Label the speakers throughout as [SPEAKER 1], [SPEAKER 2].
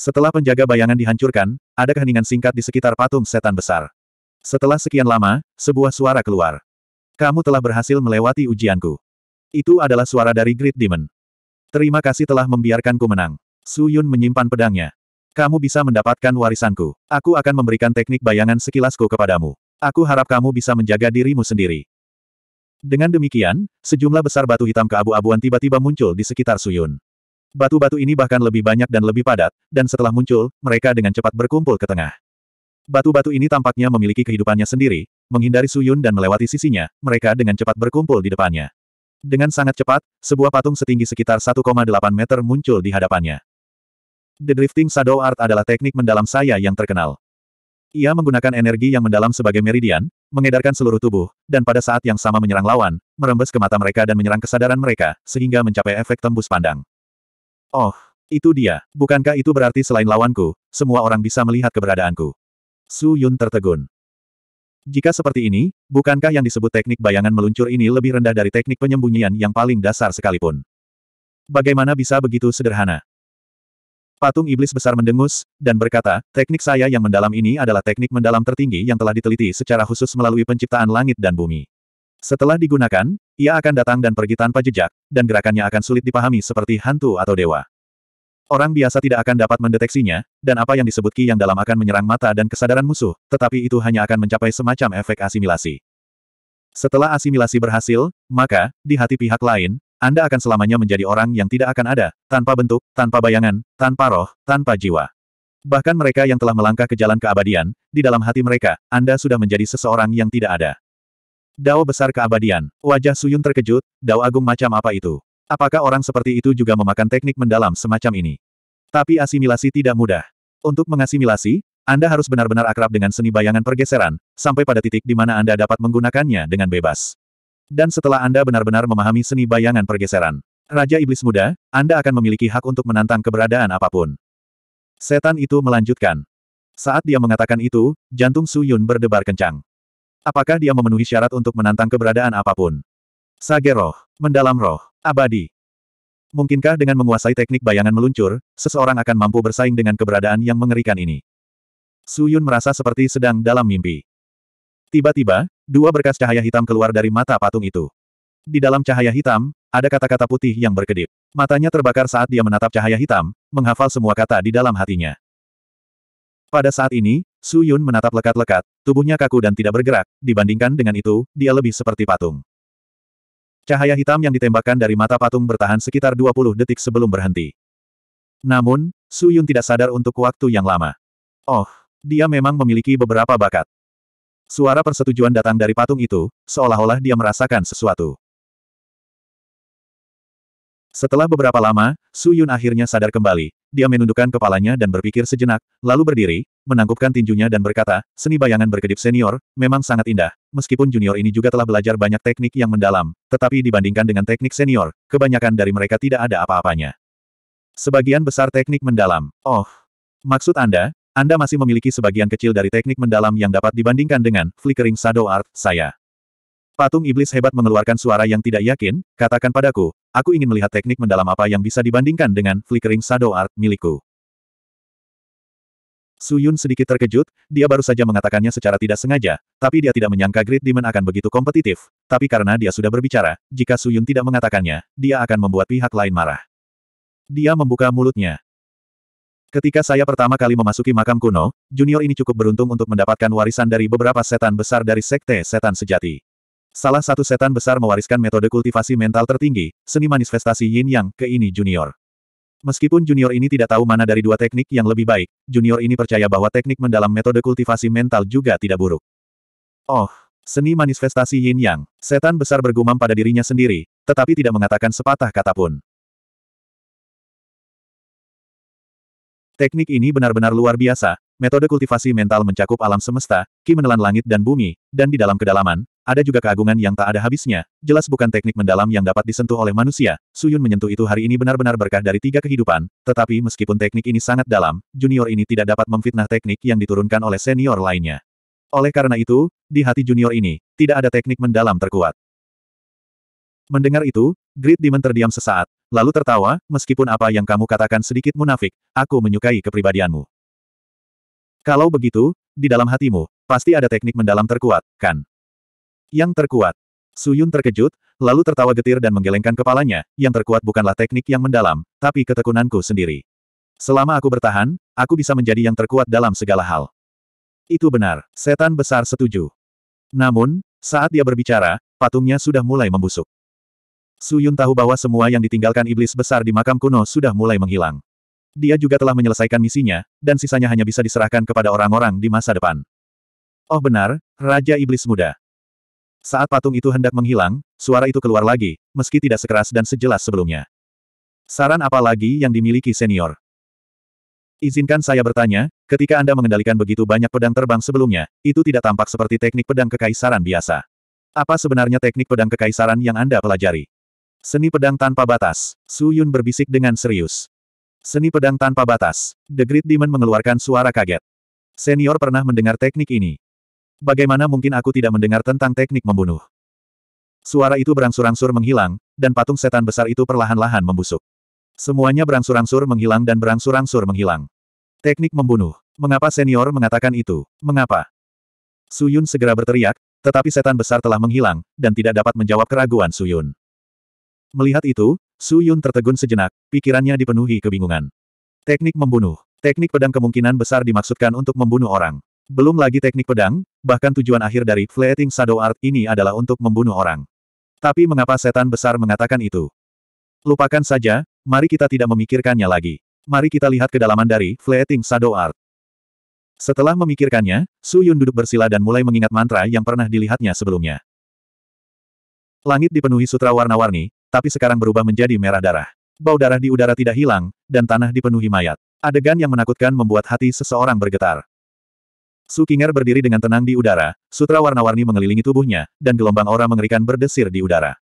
[SPEAKER 1] Setelah penjaga bayangan dihancurkan, ada keheningan singkat di sekitar patung setan besar. Setelah sekian lama, sebuah suara keluar. Kamu telah berhasil melewati ujianku. Itu adalah suara dari Great Demon. Terima kasih telah membiarkanku menang. Su Yun menyimpan pedangnya. Kamu bisa mendapatkan warisanku. Aku akan memberikan teknik bayangan sekilasku kepadamu. Aku harap kamu bisa menjaga dirimu sendiri. Dengan demikian, sejumlah besar batu hitam keabu-abuan tiba-tiba muncul di sekitar Suyun. Batu-batu ini bahkan lebih banyak dan lebih padat, dan setelah muncul, mereka dengan cepat berkumpul ke tengah. Batu-batu ini tampaknya memiliki kehidupannya sendiri, menghindari Suyun dan melewati sisinya, mereka dengan cepat berkumpul di depannya. Dengan sangat cepat, sebuah patung setinggi sekitar 1,8 meter muncul di hadapannya. The Drifting Shadow Art adalah teknik mendalam saya yang terkenal. Ia menggunakan energi yang mendalam sebagai meridian, mengedarkan seluruh tubuh, dan pada saat yang sama menyerang lawan, merembes ke mata mereka dan menyerang kesadaran mereka, sehingga mencapai efek tembus pandang. Oh, itu dia. Bukankah itu berarti selain lawanku, semua orang bisa melihat keberadaanku? Su Yun tertegun. Jika seperti ini, bukankah yang disebut teknik bayangan meluncur ini lebih rendah dari teknik penyembunyian yang paling dasar sekalipun? Bagaimana bisa begitu sederhana? Patung iblis besar mendengus, dan berkata, teknik saya yang mendalam ini adalah teknik mendalam tertinggi yang telah diteliti secara khusus melalui penciptaan langit dan bumi. Setelah digunakan, ia akan datang dan pergi tanpa jejak, dan gerakannya akan sulit dipahami seperti hantu atau dewa. Orang biasa tidak akan dapat mendeteksinya, dan apa yang disebut ki yang dalam akan menyerang mata dan kesadaran musuh, tetapi itu hanya akan mencapai semacam efek asimilasi. Setelah asimilasi berhasil, maka, di hati pihak lain, Anda akan selamanya menjadi orang yang tidak akan ada, tanpa bentuk, tanpa bayangan, tanpa roh, tanpa jiwa. Bahkan mereka yang telah melangkah ke jalan keabadian, di dalam hati mereka, Anda sudah menjadi seseorang yang tidak ada. Dao besar keabadian. Wajah Suyun terkejut, dao agung macam apa itu? Apakah orang seperti itu juga memakan teknik mendalam semacam ini? Tapi asimilasi tidak mudah. Untuk mengasimilasi, Anda harus benar-benar akrab dengan seni bayangan pergeseran, sampai pada titik di mana Anda dapat menggunakannya dengan bebas. Dan setelah Anda benar-benar memahami seni bayangan pergeseran, Raja Iblis Muda, Anda akan memiliki hak untuk menantang keberadaan apapun. Setan itu melanjutkan. Saat dia mengatakan itu, jantung Su Yun berdebar kencang. Apakah dia memenuhi syarat untuk menantang keberadaan apapun? Sage roh. Mendalam roh. Abadi. Mungkinkah dengan menguasai teknik bayangan meluncur, seseorang akan mampu bersaing dengan keberadaan yang mengerikan ini? Su Yun merasa seperti sedang dalam mimpi. Tiba-tiba, dua berkas cahaya hitam keluar dari mata patung itu. Di dalam cahaya hitam, ada kata-kata putih yang berkedip. Matanya terbakar saat dia menatap cahaya hitam, menghafal semua kata di dalam hatinya. Pada saat ini, Su Yun menatap lekat-lekat, tubuhnya kaku dan tidak bergerak, dibandingkan dengan itu, dia lebih seperti patung. Cahaya hitam yang ditembakkan dari mata patung bertahan sekitar 20 detik sebelum berhenti. Namun, Su Yun tidak sadar untuk waktu yang lama. Oh, dia memang memiliki beberapa bakat. Suara persetujuan datang dari patung itu, seolah-olah dia merasakan sesuatu. Setelah beberapa lama, Su Yun akhirnya sadar kembali. Dia menundukkan kepalanya dan berpikir sejenak, lalu berdiri, menangkupkan tinjunya dan berkata, seni bayangan berkedip senior, memang sangat indah. Meskipun junior ini juga telah belajar banyak teknik yang mendalam, tetapi dibandingkan dengan teknik senior, kebanyakan dari mereka tidak ada apa-apanya. Sebagian besar teknik mendalam. Oh, maksud Anda, Anda masih memiliki sebagian kecil dari teknik mendalam yang dapat dibandingkan dengan Flickering Shadow Art, saya. Patung iblis hebat mengeluarkan suara yang tidak yakin, katakan padaku, aku ingin melihat teknik mendalam apa yang bisa dibandingkan dengan flickering shadow art milikku. Su Yun sedikit terkejut, dia baru saja mengatakannya secara tidak sengaja, tapi dia tidak menyangka Great Demon akan begitu kompetitif. Tapi karena dia sudah berbicara, jika Su Yun tidak mengatakannya, dia akan membuat pihak lain marah. Dia membuka mulutnya. Ketika saya pertama kali memasuki makam kuno, junior ini cukup beruntung untuk mendapatkan warisan dari beberapa setan besar dari sekte setan sejati. Salah satu setan besar mewariskan metode kultivasi mental tertinggi, seni manifestasi yin yang, ke ini junior. Meskipun junior ini tidak tahu mana dari dua teknik yang lebih baik, junior ini percaya bahwa teknik mendalam metode kultivasi mental juga tidak buruk. Oh, seni manifestasi yin yang, setan besar bergumam pada dirinya sendiri, tetapi tidak mengatakan sepatah kata pun. Teknik ini benar-benar luar biasa, metode kultivasi mental mencakup alam semesta, ki menelan langit dan bumi, dan di dalam kedalaman, ada juga keagungan yang tak ada habisnya, jelas bukan teknik mendalam yang dapat disentuh oleh manusia, Suyun menyentuh itu hari ini benar-benar berkah dari tiga kehidupan, tetapi meskipun teknik ini sangat dalam, junior ini tidak dapat memfitnah teknik yang diturunkan oleh senior lainnya. Oleh karena itu, di hati junior ini, tidak ada teknik mendalam terkuat. Mendengar itu, Great Demon terdiam sesaat, lalu tertawa, meskipun apa yang kamu katakan sedikit munafik, aku menyukai kepribadianmu. Kalau begitu, di dalam hatimu, pasti ada teknik mendalam terkuat, kan? Yang terkuat. Suyun terkejut, lalu tertawa getir dan menggelengkan kepalanya, yang terkuat bukanlah teknik yang mendalam, tapi ketekunanku sendiri. Selama aku bertahan, aku bisa menjadi yang terkuat dalam segala hal. Itu benar, setan besar setuju. Namun, saat dia berbicara, patungnya sudah mulai membusuk. Suyun tahu bahwa semua yang ditinggalkan iblis besar di makam kuno sudah mulai menghilang. Dia juga telah menyelesaikan misinya, dan sisanya hanya bisa diserahkan kepada orang-orang di masa depan. Oh benar, Raja Iblis Muda. Saat patung itu hendak menghilang, suara itu keluar lagi, meski tidak sekeras dan sejelas sebelumnya. Saran apa lagi yang dimiliki senior? Izinkan saya bertanya, ketika Anda mengendalikan begitu banyak pedang terbang sebelumnya, itu tidak tampak seperti teknik pedang kekaisaran biasa. Apa sebenarnya teknik pedang kekaisaran yang Anda pelajari? Seni pedang tanpa batas, Su Yun berbisik dengan serius. Seni pedang tanpa batas, The Great Demon mengeluarkan suara kaget. Senior pernah mendengar teknik ini. Bagaimana mungkin aku tidak mendengar tentang teknik membunuh? Suara itu berangsur-angsur menghilang, dan patung setan besar itu perlahan-lahan membusuk. Semuanya berangsur-angsur menghilang dan berangsur-angsur menghilang. Teknik membunuh. Mengapa senior mengatakan itu? Mengapa? Suyun segera berteriak, tetapi setan besar telah menghilang, dan tidak dapat menjawab keraguan Suyun. Melihat itu, Suyun tertegun sejenak, pikirannya dipenuhi kebingungan. Teknik membunuh. Teknik pedang kemungkinan besar dimaksudkan untuk membunuh orang. Belum lagi teknik pedang, bahkan tujuan akhir dari Flating Shadow Art ini adalah untuk membunuh orang. Tapi mengapa setan besar mengatakan itu? Lupakan saja, mari kita tidak memikirkannya lagi. Mari kita lihat kedalaman dari Flating Shadow Art. Setelah memikirkannya, Su Yun duduk bersila dan mulai mengingat mantra yang pernah dilihatnya sebelumnya. Langit dipenuhi sutra warna-warni, tapi sekarang berubah menjadi merah darah. Bau darah di udara tidak hilang, dan tanah dipenuhi mayat. Adegan yang menakutkan membuat hati seseorang bergetar. Su Kinger berdiri dengan tenang di udara, sutra warna-warni mengelilingi tubuhnya, dan gelombang aura mengerikan berdesir di udara.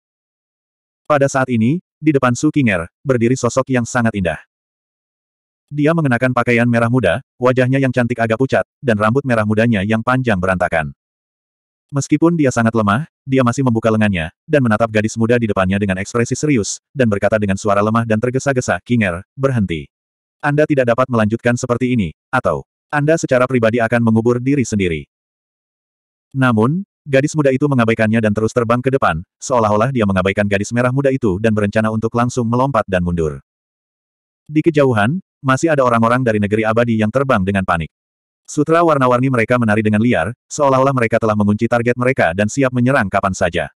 [SPEAKER 1] Pada saat ini, di depan Su Kinger, berdiri sosok yang sangat indah. Dia mengenakan pakaian merah muda, wajahnya yang cantik agak pucat, dan rambut merah mudanya yang panjang berantakan. Meskipun dia sangat lemah, dia masih membuka lengannya, dan menatap gadis muda di depannya dengan ekspresi serius, dan berkata dengan suara lemah dan tergesa-gesa, Kinger, berhenti. Anda tidak dapat melanjutkan seperti ini, atau anda secara pribadi akan mengubur diri sendiri. Namun, gadis muda itu mengabaikannya dan terus terbang ke depan, seolah-olah dia mengabaikan gadis merah muda itu dan berencana untuk langsung melompat dan mundur. Di kejauhan, masih ada orang-orang dari negeri abadi yang terbang dengan panik. Sutra warna-warni mereka menari dengan liar, seolah-olah mereka telah mengunci target mereka dan siap menyerang kapan saja.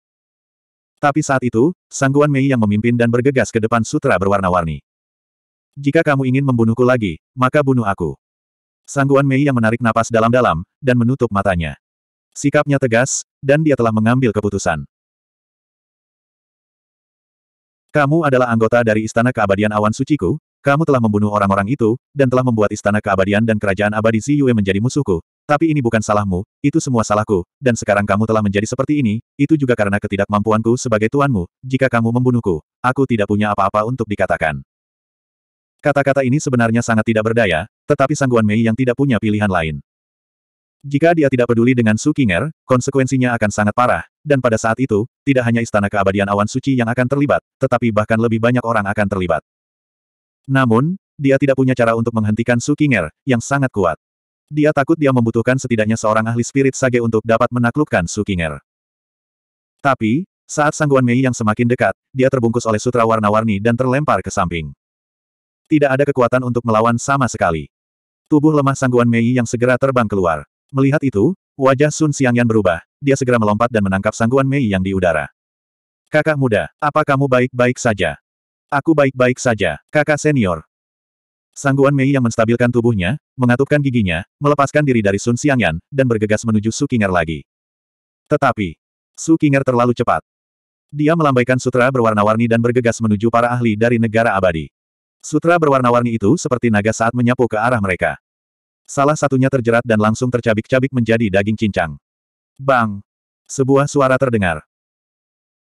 [SPEAKER 1] Tapi saat itu, Sangguan Mei yang memimpin dan bergegas ke depan sutra berwarna-warni. Jika kamu ingin membunuhku lagi, maka bunuh aku. Sangguan Mei yang menarik napas dalam-dalam, dan menutup matanya. Sikapnya tegas, dan dia telah mengambil keputusan. Kamu adalah anggota dari Istana Keabadian Awan Suciku, kamu telah membunuh orang-orang itu, dan telah membuat Istana Keabadian dan Kerajaan Abadi Ziyue menjadi musuhku, tapi ini bukan salahmu, itu semua salahku, dan sekarang kamu telah menjadi seperti ini, itu juga karena ketidakmampuanku sebagai tuanmu, jika kamu membunuhku, aku tidak punya apa-apa untuk dikatakan. Kata-kata ini sebenarnya sangat tidak berdaya, tetapi Sangguan Mei yang tidak punya pilihan lain. Jika dia tidak peduli dengan Su Qinger, konsekuensinya akan sangat parah, dan pada saat itu, tidak hanya istana keabadian awan suci yang akan terlibat, tetapi bahkan lebih banyak orang akan terlibat. Namun, dia tidak punya cara untuk menghentikan Su Qinger, yang sangat kuat. Dia takut dia membutuhkan setidaknya seorang ahli spirit sage untuk dapat menaklukkan Su Qinger. Tapi, saat Sangguan Mei yang semakin dekat, dia terbungkus oleh sutra warna-warni dan terlempar ke samping. Tidak ada kekuatan untuk melawan sama sekali. Tubuh lemah sangguan Mei yang segera terbang keluar. Melihat itu, wajah Sun Xiangyan berubah. Dia segera melompat dan menangkap sangguan Mei yang di udara. Kakak muda, apa kamu baik-baik saja? Aku baik-baik saja, kakak senior. Sangguan Mei yang menstabilkan tubuhnya, mengatupkan giginya, melepaskan diri dari Sun Xiangyan, dan bergegas menuju Su Qinger lagi. Tetapi, Su Qinger terlalu cepat. Dia melambaikan sutra berwarna-warni dan bergegas menuju para ahli dari negara abadi. Sutra berwarna-warni itu seperti naga saat menyapu ke arah mereka. Salah satunya terjerat dan langsung tercabik-cabik menjadi daging cincang. Bang! Sebuah suara terdengar.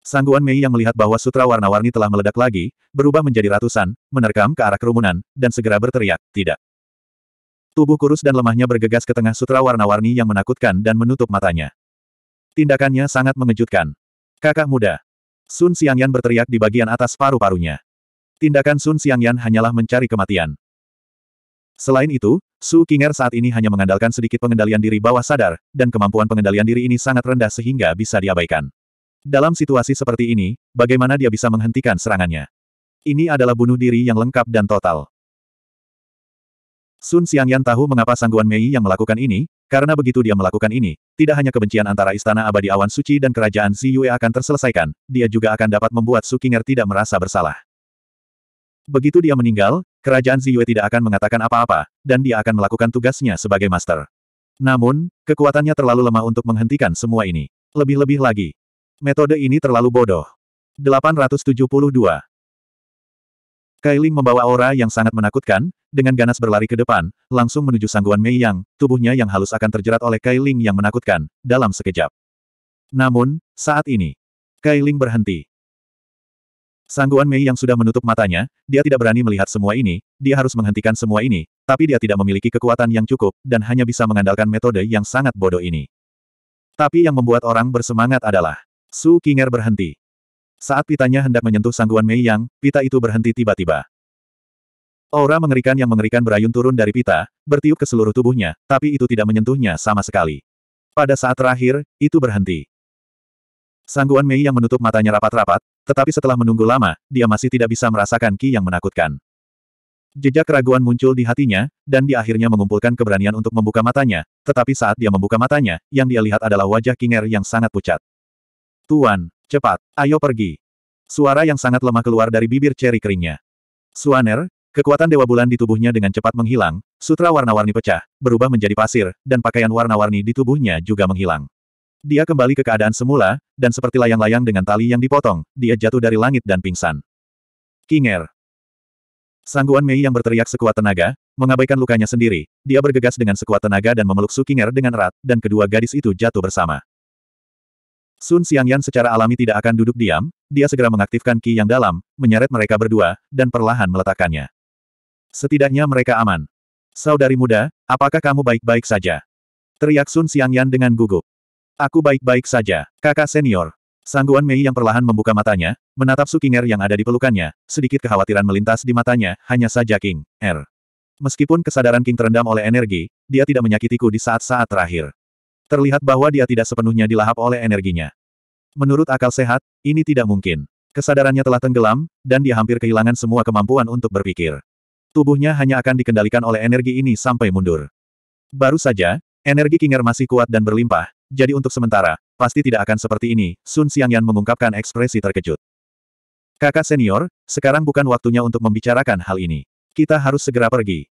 [SPEAKER 1] Sangguan Mei yang melihat bahwa sutra warna-warni telah meledak lagi, berubah menjadi ratusan, menerkam ke arah kerumunan, dan segera berteriak, tidak. Tubuh kurus dan lemahnya bergegas ke tengah sutra warna-warni yang menakutkan dan menutup matanya. Tindakannya sangat mengejutkan. Kakak muda. Sun Xiangyan berteriak di bagian atas paru-parunya. Tindakan Sun Xiangyan hanyalah mencari kematian. Selain itu, Su Qinger saat ini hanya mengandalkan sedikit pengendalian diri bawah sadar, dan kemampuan pengendalian diri ini sangat rendah sehingga bisa diabaikan. Dalam situasi seperti ini, bagaimana dia bisa menghentikan serangannya? Ini adalah bunuh diri yang lengkap dan total. Sun Xiangyan tahu mengapa Sangguan Mei yang melakukan ini, karena begitu dia melakukan ini, tidak hanya kebencian antara Istana Abadi Awan Suci dan Kerajaan Si Yue akan terselesaikan, dia juga akan dapat membuat Su Qinger tidak merasa bersalah. Begitu dia meninggal, kerajaan Ziyue tidak akan mengatakan apa-apa, dan dia akan melakukan tugasnya sebagai master. Namun, kekuatannya terlalu lemah untuk menghentikan semua ini. Lebih-lebih lagi. Metode ini terlalu bodoh. 872 Kailing membawa aura yang sangat menakutkan, dengan ganas berlari ke depan, langsung menuju sangguan Mei Yang, tubuhnya yang halus akan terjerat oleh Kailing yang menakutkan, dalam sekejap. Namun, saat ini, Kailing berhenti. Sangguan Mei yang sudah menutup matanya, dia tidak berani melihat semua ini, dia harus menghentikan semua ini, tapi dia tidak memiliki kekuatan yang cukup, dan hanya bisa mengandalkan metode yang sangat bodoh ini. Tapi yang membuat orang bersemangat adalah, Su King'er berhenti. Saat pitanya hendak menyentuh sangguan Mei Yang, pita itu berhenti tiba-tiba. Aura mengerikan yang mengerikan berayun turun dari pita, bertiup ke seluruh tubuhnya, tapi itu tidak menyentuhnya sama sekali. Pada saat terakhir, itu berhenti. Sangguan Mei yang menutup matanya rapat-rapat, tetapi setelah menunggu lama, dia masih tidak bisa merasakan ki yang menakutkan. Jejak keraguan muncul di hatinya, dan dia akhirnya mengumpulkan keberanian untuk membuka matanya, tetapi saat dia membuka matanya, yang dia lihat adalah wajah Kinger yang sangat pucat. Tuan, cepat, ayo pergi. Suara yang sangat lemah keluar dari bibir ceri keringnya. Suaner, kekuatan Dewa Bulan di tubuhnya dengan cepat menghilang, sutra warna-warni pecah, berubah menjadi pasir, dan pakaian warna-warni di tubuhnya juga menghilang. Dia kembali ke keadaan semula, dan seperti layang-layang dengan tali yang dipotong, dia jatuh dari langit dan pingsan. Kinger. Sangguan Mei yang berteriak sekuat tenaga, mengabaikan lukanya sendiri, dia bergegas dengan sekuat tenaga dan memeluk Su Kinger dengan erat, dan kedua gadis itu jatuh bersama. Sun Xiangyan secara alami tidak akan duduk diam, dia segera mengaktifkan ki yang dalam, menyeret mereka berdua, dan perlahan meletakkannya. Setidaknya mereka aman. Saudari muda, apakah kamu baik-baik saja? Teriak Sun Xiangyan dengan gugup. Aku baik-baik saja, kakak senior. Sangguan Mei yang perlahan membuka matanya, menatap Sukinger yang ada di pelukannya, sedikit kekhawatiran melintas di matanya, hanya saja King R. Er. Meskipun kesadaran King terendam oleh energi, dia tidak menyakitiku di saat-saat terakhir. Terlihat bahwa dia tidak sepenuhnya dilahap oleh energinya. Menurut akal sehat, ini tidak mungkin. Kesadarannya telah tenggelam, dan dia hampir kehilangan semua kemampuan untuk berpikir. Tubuhnya hanya akan dikendalikan oleh energi ini sampai mundur. Baru saja, energi Kinger masih kuat dan berlimpah, jadi untuk sementara, pasti tidak akan seperti ini, Sun Xiangyan mengungkapkan ekspresi terkejut. Kakak senior, sekarang bukan waktunya untuk membicarakan hal ini. Kita harus segera pergi.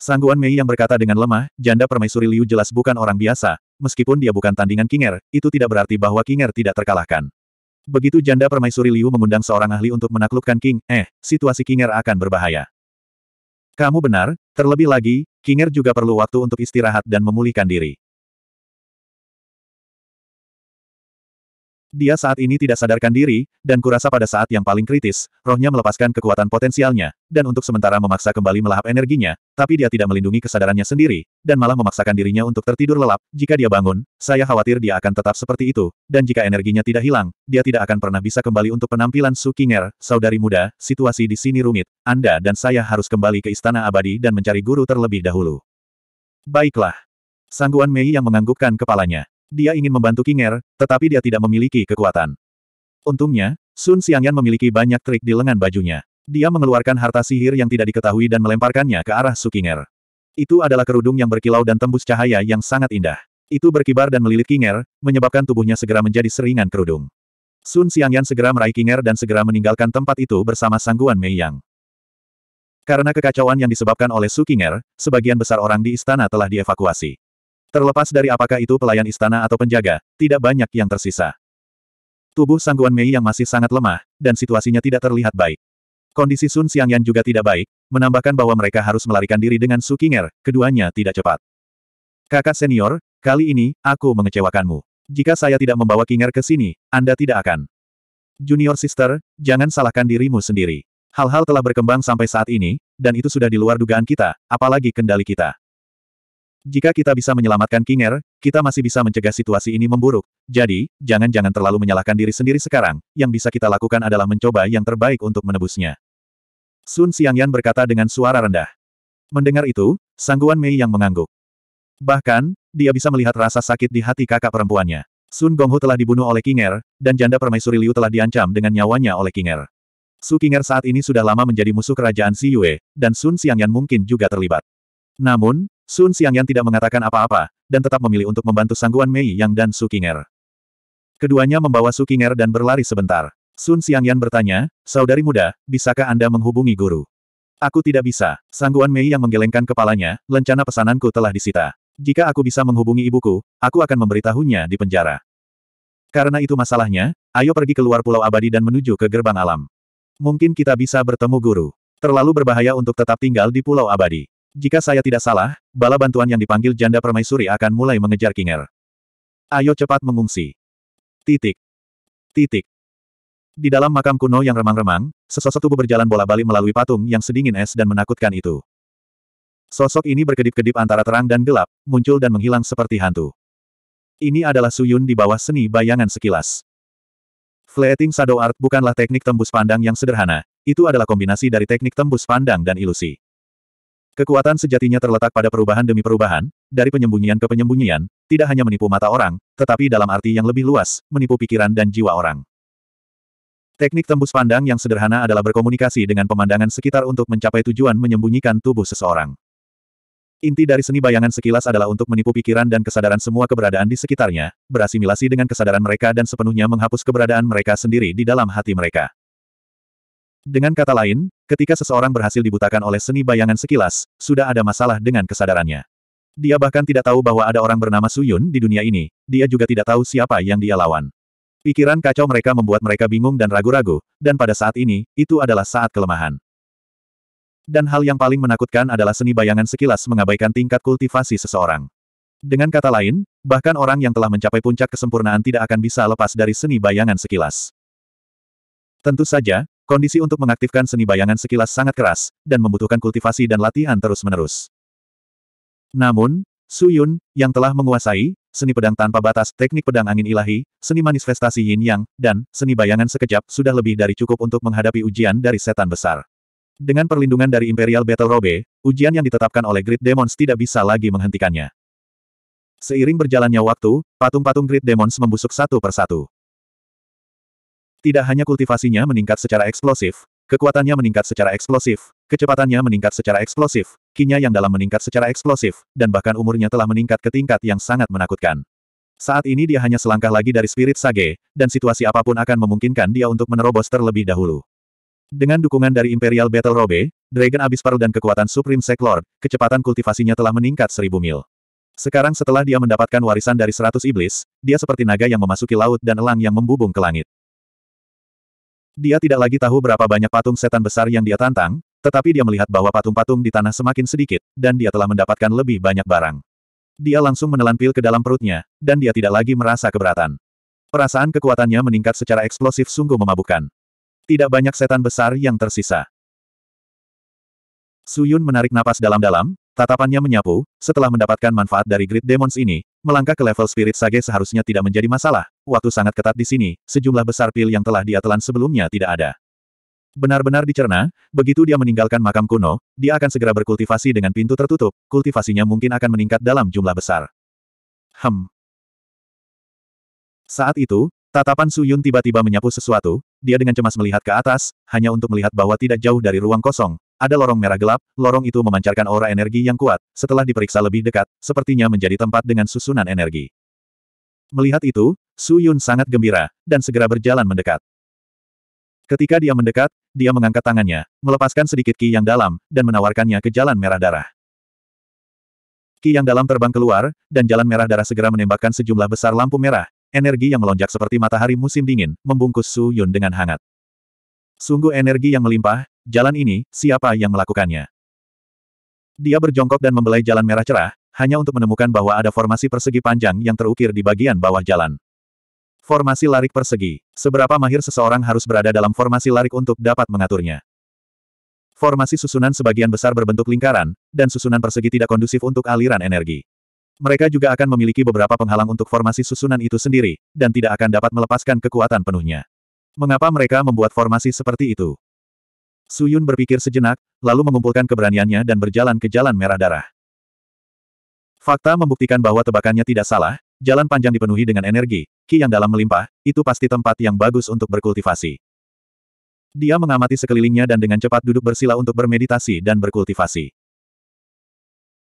[SPEAKER 1] Sangguan Mei yang berkata dengan lemah, janda permaisuri Liu jelas bukan orang biasa, meskipun dia bukan tandingan Kinger, itu tidak berarti bahwa Kinger tidak terkalahkan. Begitu janda permaisuri Liu mengundang seorang ahli untuk menaklukkan King, eh, situasi Kinger akan berbahaya. Kamu benar, terlebih lagi, Kinger juga perlu waktu untuk istirahat dan memulihkan diri. Dia saat ini tidak sadarkan diri, dan kurasa pada saat yang paling kritis, rohnya melepaskan kekuatan potensialnya, dan untuk sementara memaksa kembali melahap energinya, tapi dia tidak melindungi kesadarannya sendiri, dan malah memaksakan dirinya untuk tertidur lelap, jika dia bangun, saya khawatir dia akan tetap seperti itu, dan jika energinya tidak hilang, dia tidak akan pernah bisa kembali untuk penampilan Su Kinger, saudari muda, situasi di sini rumit, Anda dan saya harus kembali ke istana abadi dan mencari guru terlebih dahulu. Baiklah. Sangguan Mei yang menganggukkan kepalanya. Dia ingin membantu Kinger, tetapi dia tidak memiliki kekuatan. Untungnya, Sun Xiangyan memiliki banyak trik di lengan bajunya. Dia mengeluarkan harta sihir yang tidak diketahui dan melemparkannya ke arah Su King'er. Itu adalah kerudung yang berkilau dan tembus cahaya yang sangat indah. Itu berkibar dan melilit Kinger, menyebabkan tubuhnya segera menjadi seringan kerudung. Sun Xiangyan segera meraih Kinger dan segera meninggalkan tempat itu bersama sangguan Mei Yang. Karena kekacauan yang disebabkan oleh Su Kinger, sebagian besar orang di istana telah dievakuasi. Terlepas dari apakah itu pelayan istana atau penjaga, tidak banyak yang tersisa. Tubuh Sangguan Mei yang masih sangat lemah, dan situasinya tidak terlihat baik. Kondisi Sun Xiangyan juga tidak baik, menambahkan bahwa mereka harus melarikan diri dengan Su Qinger, keduanya tidak cepat. Kakak senior, kali ini, aku mengecewakanmu. Jika saya tidak membawa King'er ke sini, Anda tidak akan. Junior sister, jangan salahkan dirimu sendiri. Hal-hal telah berkembang sampai saat ini, dan itu sudah di luar dugaan kita, apalagi kendali kita. Jika kita bisa menyelamatkan Kinger, kita masih bisa mencegah situasi ini memburuk. Jadi, jangan-jangan terlalu menyalahkan diri sendiri sekarang, yang bisa kita lakukan adalah mencoba yang terbaik untuk menebusnya. Sun Xiangyan berkata dengan suara rendah. Mendengar itu, Sangguan Mei yang mengangguk. Bahkan, dia bisa melihat rasa sakit di hati kakak perempuannya. Sun Gonghu telah dibunuh oleh Kinger, dan janda permaisuri Liu telah diancam dengan nyawanya oleh Kinger. Su Kinger saat ini sudah lama menjadi musuh kerajaan Si Yue, dan Sun Xiangyan mungkin juga terlibat. Namun, Sun Xiangyan tidak mengatakan apa-apa, dan tetap memilih untuk membantu Sangguan Mei Yang dan Su Qinger. Keduanya membawa Su Qinger dan berlari sebentar. Sun Xiangyan bertanya, Saudari muda, bisakah Anda menghubungi guru? Aku tidak bisa. Sangguan Mei yang menggelengkan kepalanya, lencana pesananku telah disita. Jika aku bisa menghubungi ibuku, aku akan memberitahunya di penjara. Karena itu masalahnya, ayo pergi keluar Pulau Abadi dan menuju ke gerbang alam. Mungkin kita bisa bertemu guru. Terlalu berbahaya untuk tetap tinggal di Pulau Abadi. Jika saya tidak salah, bala bantuan yang dipanggil janda permaisuri akan mulai mengejar Kinger. Ayo cepat mengungsi. Titik. Titik. Di dalam makam kuno yang remang-remang, sesosok tubuh berjalan bola-balik melalui patung yang sedingin es dan menakutkan itu. Sosok ini berkedip-kedip antara terang dan gelap, muncul dan menghilang seperti hantu. Ini adalah Suyun di bawah seni bayangan sekilas. Fleeting Shadow Art bukanlah teknik tembus pandang yang sederhana, itu adalah kombinasi dari teknik tembus pandang dan ilusi. Kekuatan sejatinya terletak pada perubahan demi perubahan, dari penyembunyian ke penyembunyian, tidak hanya menipu mata orang, tetapi dalam arti yang lebih luas, menipu pikiran dan jiwa orang. Teknik tembus pandang yang sederhana adalah berkomunikasi dengan pemandangan sekitar untuk mencapai tujuan menyembunyikan tubuh seseorang. Inti dari seni bayangan sekilas adalah untuk menipu pikiran dan kesadaran semua keberadaan di sekitarnya, berasimilasi dengan kesadaran mereka dan sepenuhnya menghapus keberadaan mereka sendiri di dalam hati mereka. Dengan kata lain, ketika seseorang berhasil dibutakan oleh seni bayangan sekilas, sudah ada masalah dengan kesadarannya. Dia bahkan tidak tahu bahwa ada orang bernama Suyun di dunia ini, dia juga tidak tahu siapa yang dia lawan. Pikiran kacau mereka membuat mereka bingung dan ragu-ragu, dan pada saat ini, itu adalah saat kelemahan. Dan hal yang paling menakutkan adalah seni bayangan sekilas mengabaikan tingkat kultivasi seseorang. Dengan kata lain, bahkan orang yang telah mencapai puncak kesempurnaan tidak akan bisa lepas dari seni bayangan sekilas. Tentu saja, Kondisi untuk mengaktifkan seni bayangan sekilas sangat keras, dan membutuhkan kultivasi dan latihan terus-menerus. Namun, Su Yun, yang telah menguasai, seni pedang tanpa batas, teknik pedang angin ilahi, seni manifestasi yin yang, dan seni bayangan sekejap sudah lebih dari cukup untuk menghadapi ujian dari setan besar. Dengan perlindungan dari Imperial Battle Robe, ujian yang ditetapkan oleh Great Demons tidak bisa lagi menghentikannya. Seiring berjalannya waktu, patung-patung Great Demons membusuk satu persatu. Tidak hanya kultivasinya meningkat secara eksplosif, kekuatannya meningkat secara eksplosif, kecepatannya meningkat secara eksplosif, kinya yang dalam meningkat secara eksplosif, dan bahkan umurnya telah meningkat ke tingkat yang sangat menakutkan. Saat ini dia hanya selangkah lagi dari spirit sage, dan situasi apapun akan memungkinkan dia untuk menerobos terlebih dahulu. Dengan dukungan dari Imperial Battle Robe, Dragon Abyss Pearl dan kekuatan Supreme Sect kecepatan kultivasinya telah meningkat seribu mil. Sekarang setelah dia mendapatkan warisan dari seratus iblis, dia seperti naga yang memasuki laut dan elang yang membubung ke langit. Dia tidak lagi tahu berapa banyak patung setan besar yang dia tantang, tetapi dia melihat bahwa patung-patung di tanah semakin sedikit, dan dia telah mendapatkan lebih banyak barang. Dia langsung menelan pil ke dalam perutnya, dan dia tidak lagi merasa keberatan. Perasaan kekuatannya meningkat secara eksplosif sungguh memabukkan. Tidak banyak setan besar yang tersisa. Suyun menarik napas dalam-dalam, Tatapannya menyapu, setelah mendapatkan manfaat dari Great Demons ini, melangkah ke level Spirit Sage seharusnya tidak menjadi masalah, waktu sangat ketat di sini, sejumlah besar pil yang telah diatelan sebelumnya tidak ada. Benar-benar dicerna, begitu dia meninggalkan makam kuno, dia akan segera berkultivasi dengan pintu tertutup, kultivasinya mungkin akan meningkat dalam jumlah besar. Hem. Saat itu, tatapan Suyun tiba-tiba menyapu sesuatu, dia dengan cemas melihat ke atas, hanya untuk melihat bahwa tidak jauh dari ruang kosong, ada lorong merah gelap, lorong itu memancarkan aura energi yang kuat, setelah diperiksa lebih dekat, sepertinya menjadi tempat dengan susunan energi. Melihat itu, Su Yun sangat gembira, dan segera berjalan mendekat. Ketika dia mendekat, dia mengangkat tangannya, melepaskan sedikit ki yang dalam, dan menawarkannya ke jalan merah darah. Ki yang dalam terbang keluar, dan jalan merah darah segera menembakkan sejumlah besar lampu merah. Energi yang melonjak seperti matahari musim dingin, membungkus Su Yun dengan hangat. Sungguh energi yang melimpah, Jalan ini, siapa yang melakukannya? Dia berjongkok dan membelai jalan merah cerah, hanya untuk menemukan bahwa ada formasi persegi panjang yang terukir di bagian bawah jalan. Formasi larik persegi. Seberapa mahir seseorang harus berada dalam formasi larik untuk dapat mengaturnya. Formasi susunan sebagian besar berbentuk lingkaran, dan susunan persegi tidak kondusif untuk aliran energi. Mereka juga akan memiliki beberapa penghalang untuk formasi susunan itu sendiri, dan tidak akan dapat melepaskan kekuatan penuhnya. Mengapa mereka membuat formasi seperti itu? Suyun berpikir sejenak, lalu mengumpulkan keberaniannya dan berjalan ke jalan merah darah. Fakta membuktikan bahwa tebakannya tidak salah, jalan panjang dipenuhi dengan energi, ki yang dalam melimpah, itu pasti tempat yang bagus untuk berkultivasi. Dia mengamati sekelilingnya dan dengan cepat duduk bersila untuk bermeditasi dan berkultivasi.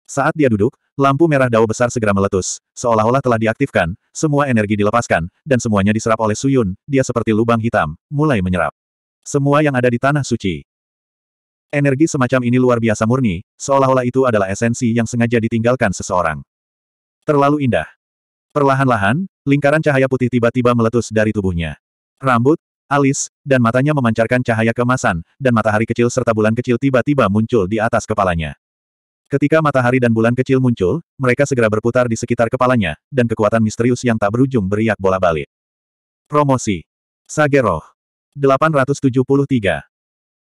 [SPEAKER 1] Saat dia duduk, lampu merah dao besar segera meletus, seolah-olah telah diaktifkan, semua energi dilepaskan, dan semuanya diserap oleh Suyun, dia seperti lubang hitam, mulai menyerap. Semua yang ada di Tanah Suci. Energi semacam ini luar biasa murni, seolah-olah itu adalah esensi yang sengaja ditinggalkan seseorang. Terlalu indah. Perlahan-lahan, lingkaran cahaya putih tiba-tiba meletus dari tubuhnya. Rambut, alis, dan matanya memancarkan cahaya kemasan, dan matahari kecil serta bulan kecil tiba-tiba muncul di atas kepalanya. Ketika matahari dan bulan kecil muncul, mereka segera berputar di sekitar kepalanya, dan kekuatan misterius yang tak berujung beriak bola balik. Promosi. Sageroh. 873.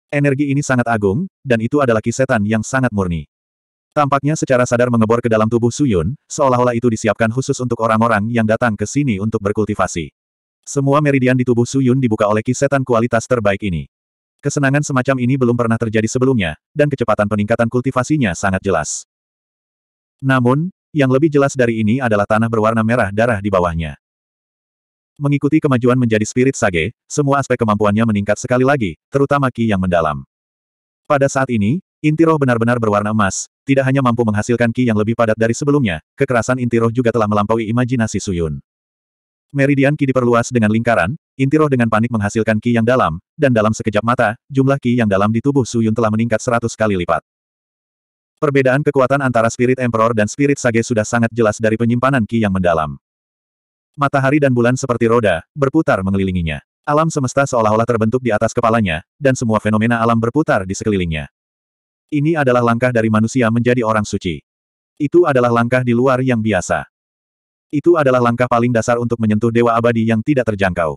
[SPEAKER 1] Energi ini sangat agung, dan itu adalah kisetan yang sangat murni. Tampaknya secara sadar mengebor ke dalam tubuh Suyun, seolah-olah itu disiapkan khusus untuk orang-orang yang datang ke sini untuk berkultivasi. Semua meridian di tubuh Suyun dibuka oleh kisetan kualitas terbaik ini. Kesenangan semacam ini belum pernah terjadi sebelumnya, dan kecepatan peningkatan kultivasinya sangat jelas. Namun, yang lebih jelas dari ini adalah tanah berwarna merah darah di bawahnya. Mengikuti kemajuan menjadi spirit sage, semua aspek kemampuannya meningkat sekali lagi, terutama ki yang mendalam. Pada saat ini, inti roh benar-benar berwarna emas, tidak hanya mampu menghasilkan ki yang lebih padat dari sebelumnya, kekerasan inti roh juga telah melampaui imajinasi Suyun. Meridian ki diperluas dengan lingkaran, inti roh dengan panik menghasilkan ki yang dalam, dan dalam sekejap mata, jumlah ki yang dalam di tubuh Suyun telah meningkat seratus kali lipat. Perbedaan kekuatan antara Spirit Emperor dan Spirit Sage sudah sangat jelas dari penyimpanan ki yang mendalam. Matahari dan bulan seperti roda, berputar mengelilinginya. Alam semesta seolah-olah terbentuk di atas kepalanya, dan semua fenomena alam berputar di sekelilingnya. Ini adalah langkah dari manusia menjadi orang suci. Itu adalah langkah di luar yang biasa. Itu adalah langkah paling dasar untuk menyentuh dewa abadi yang tidak terjangkau.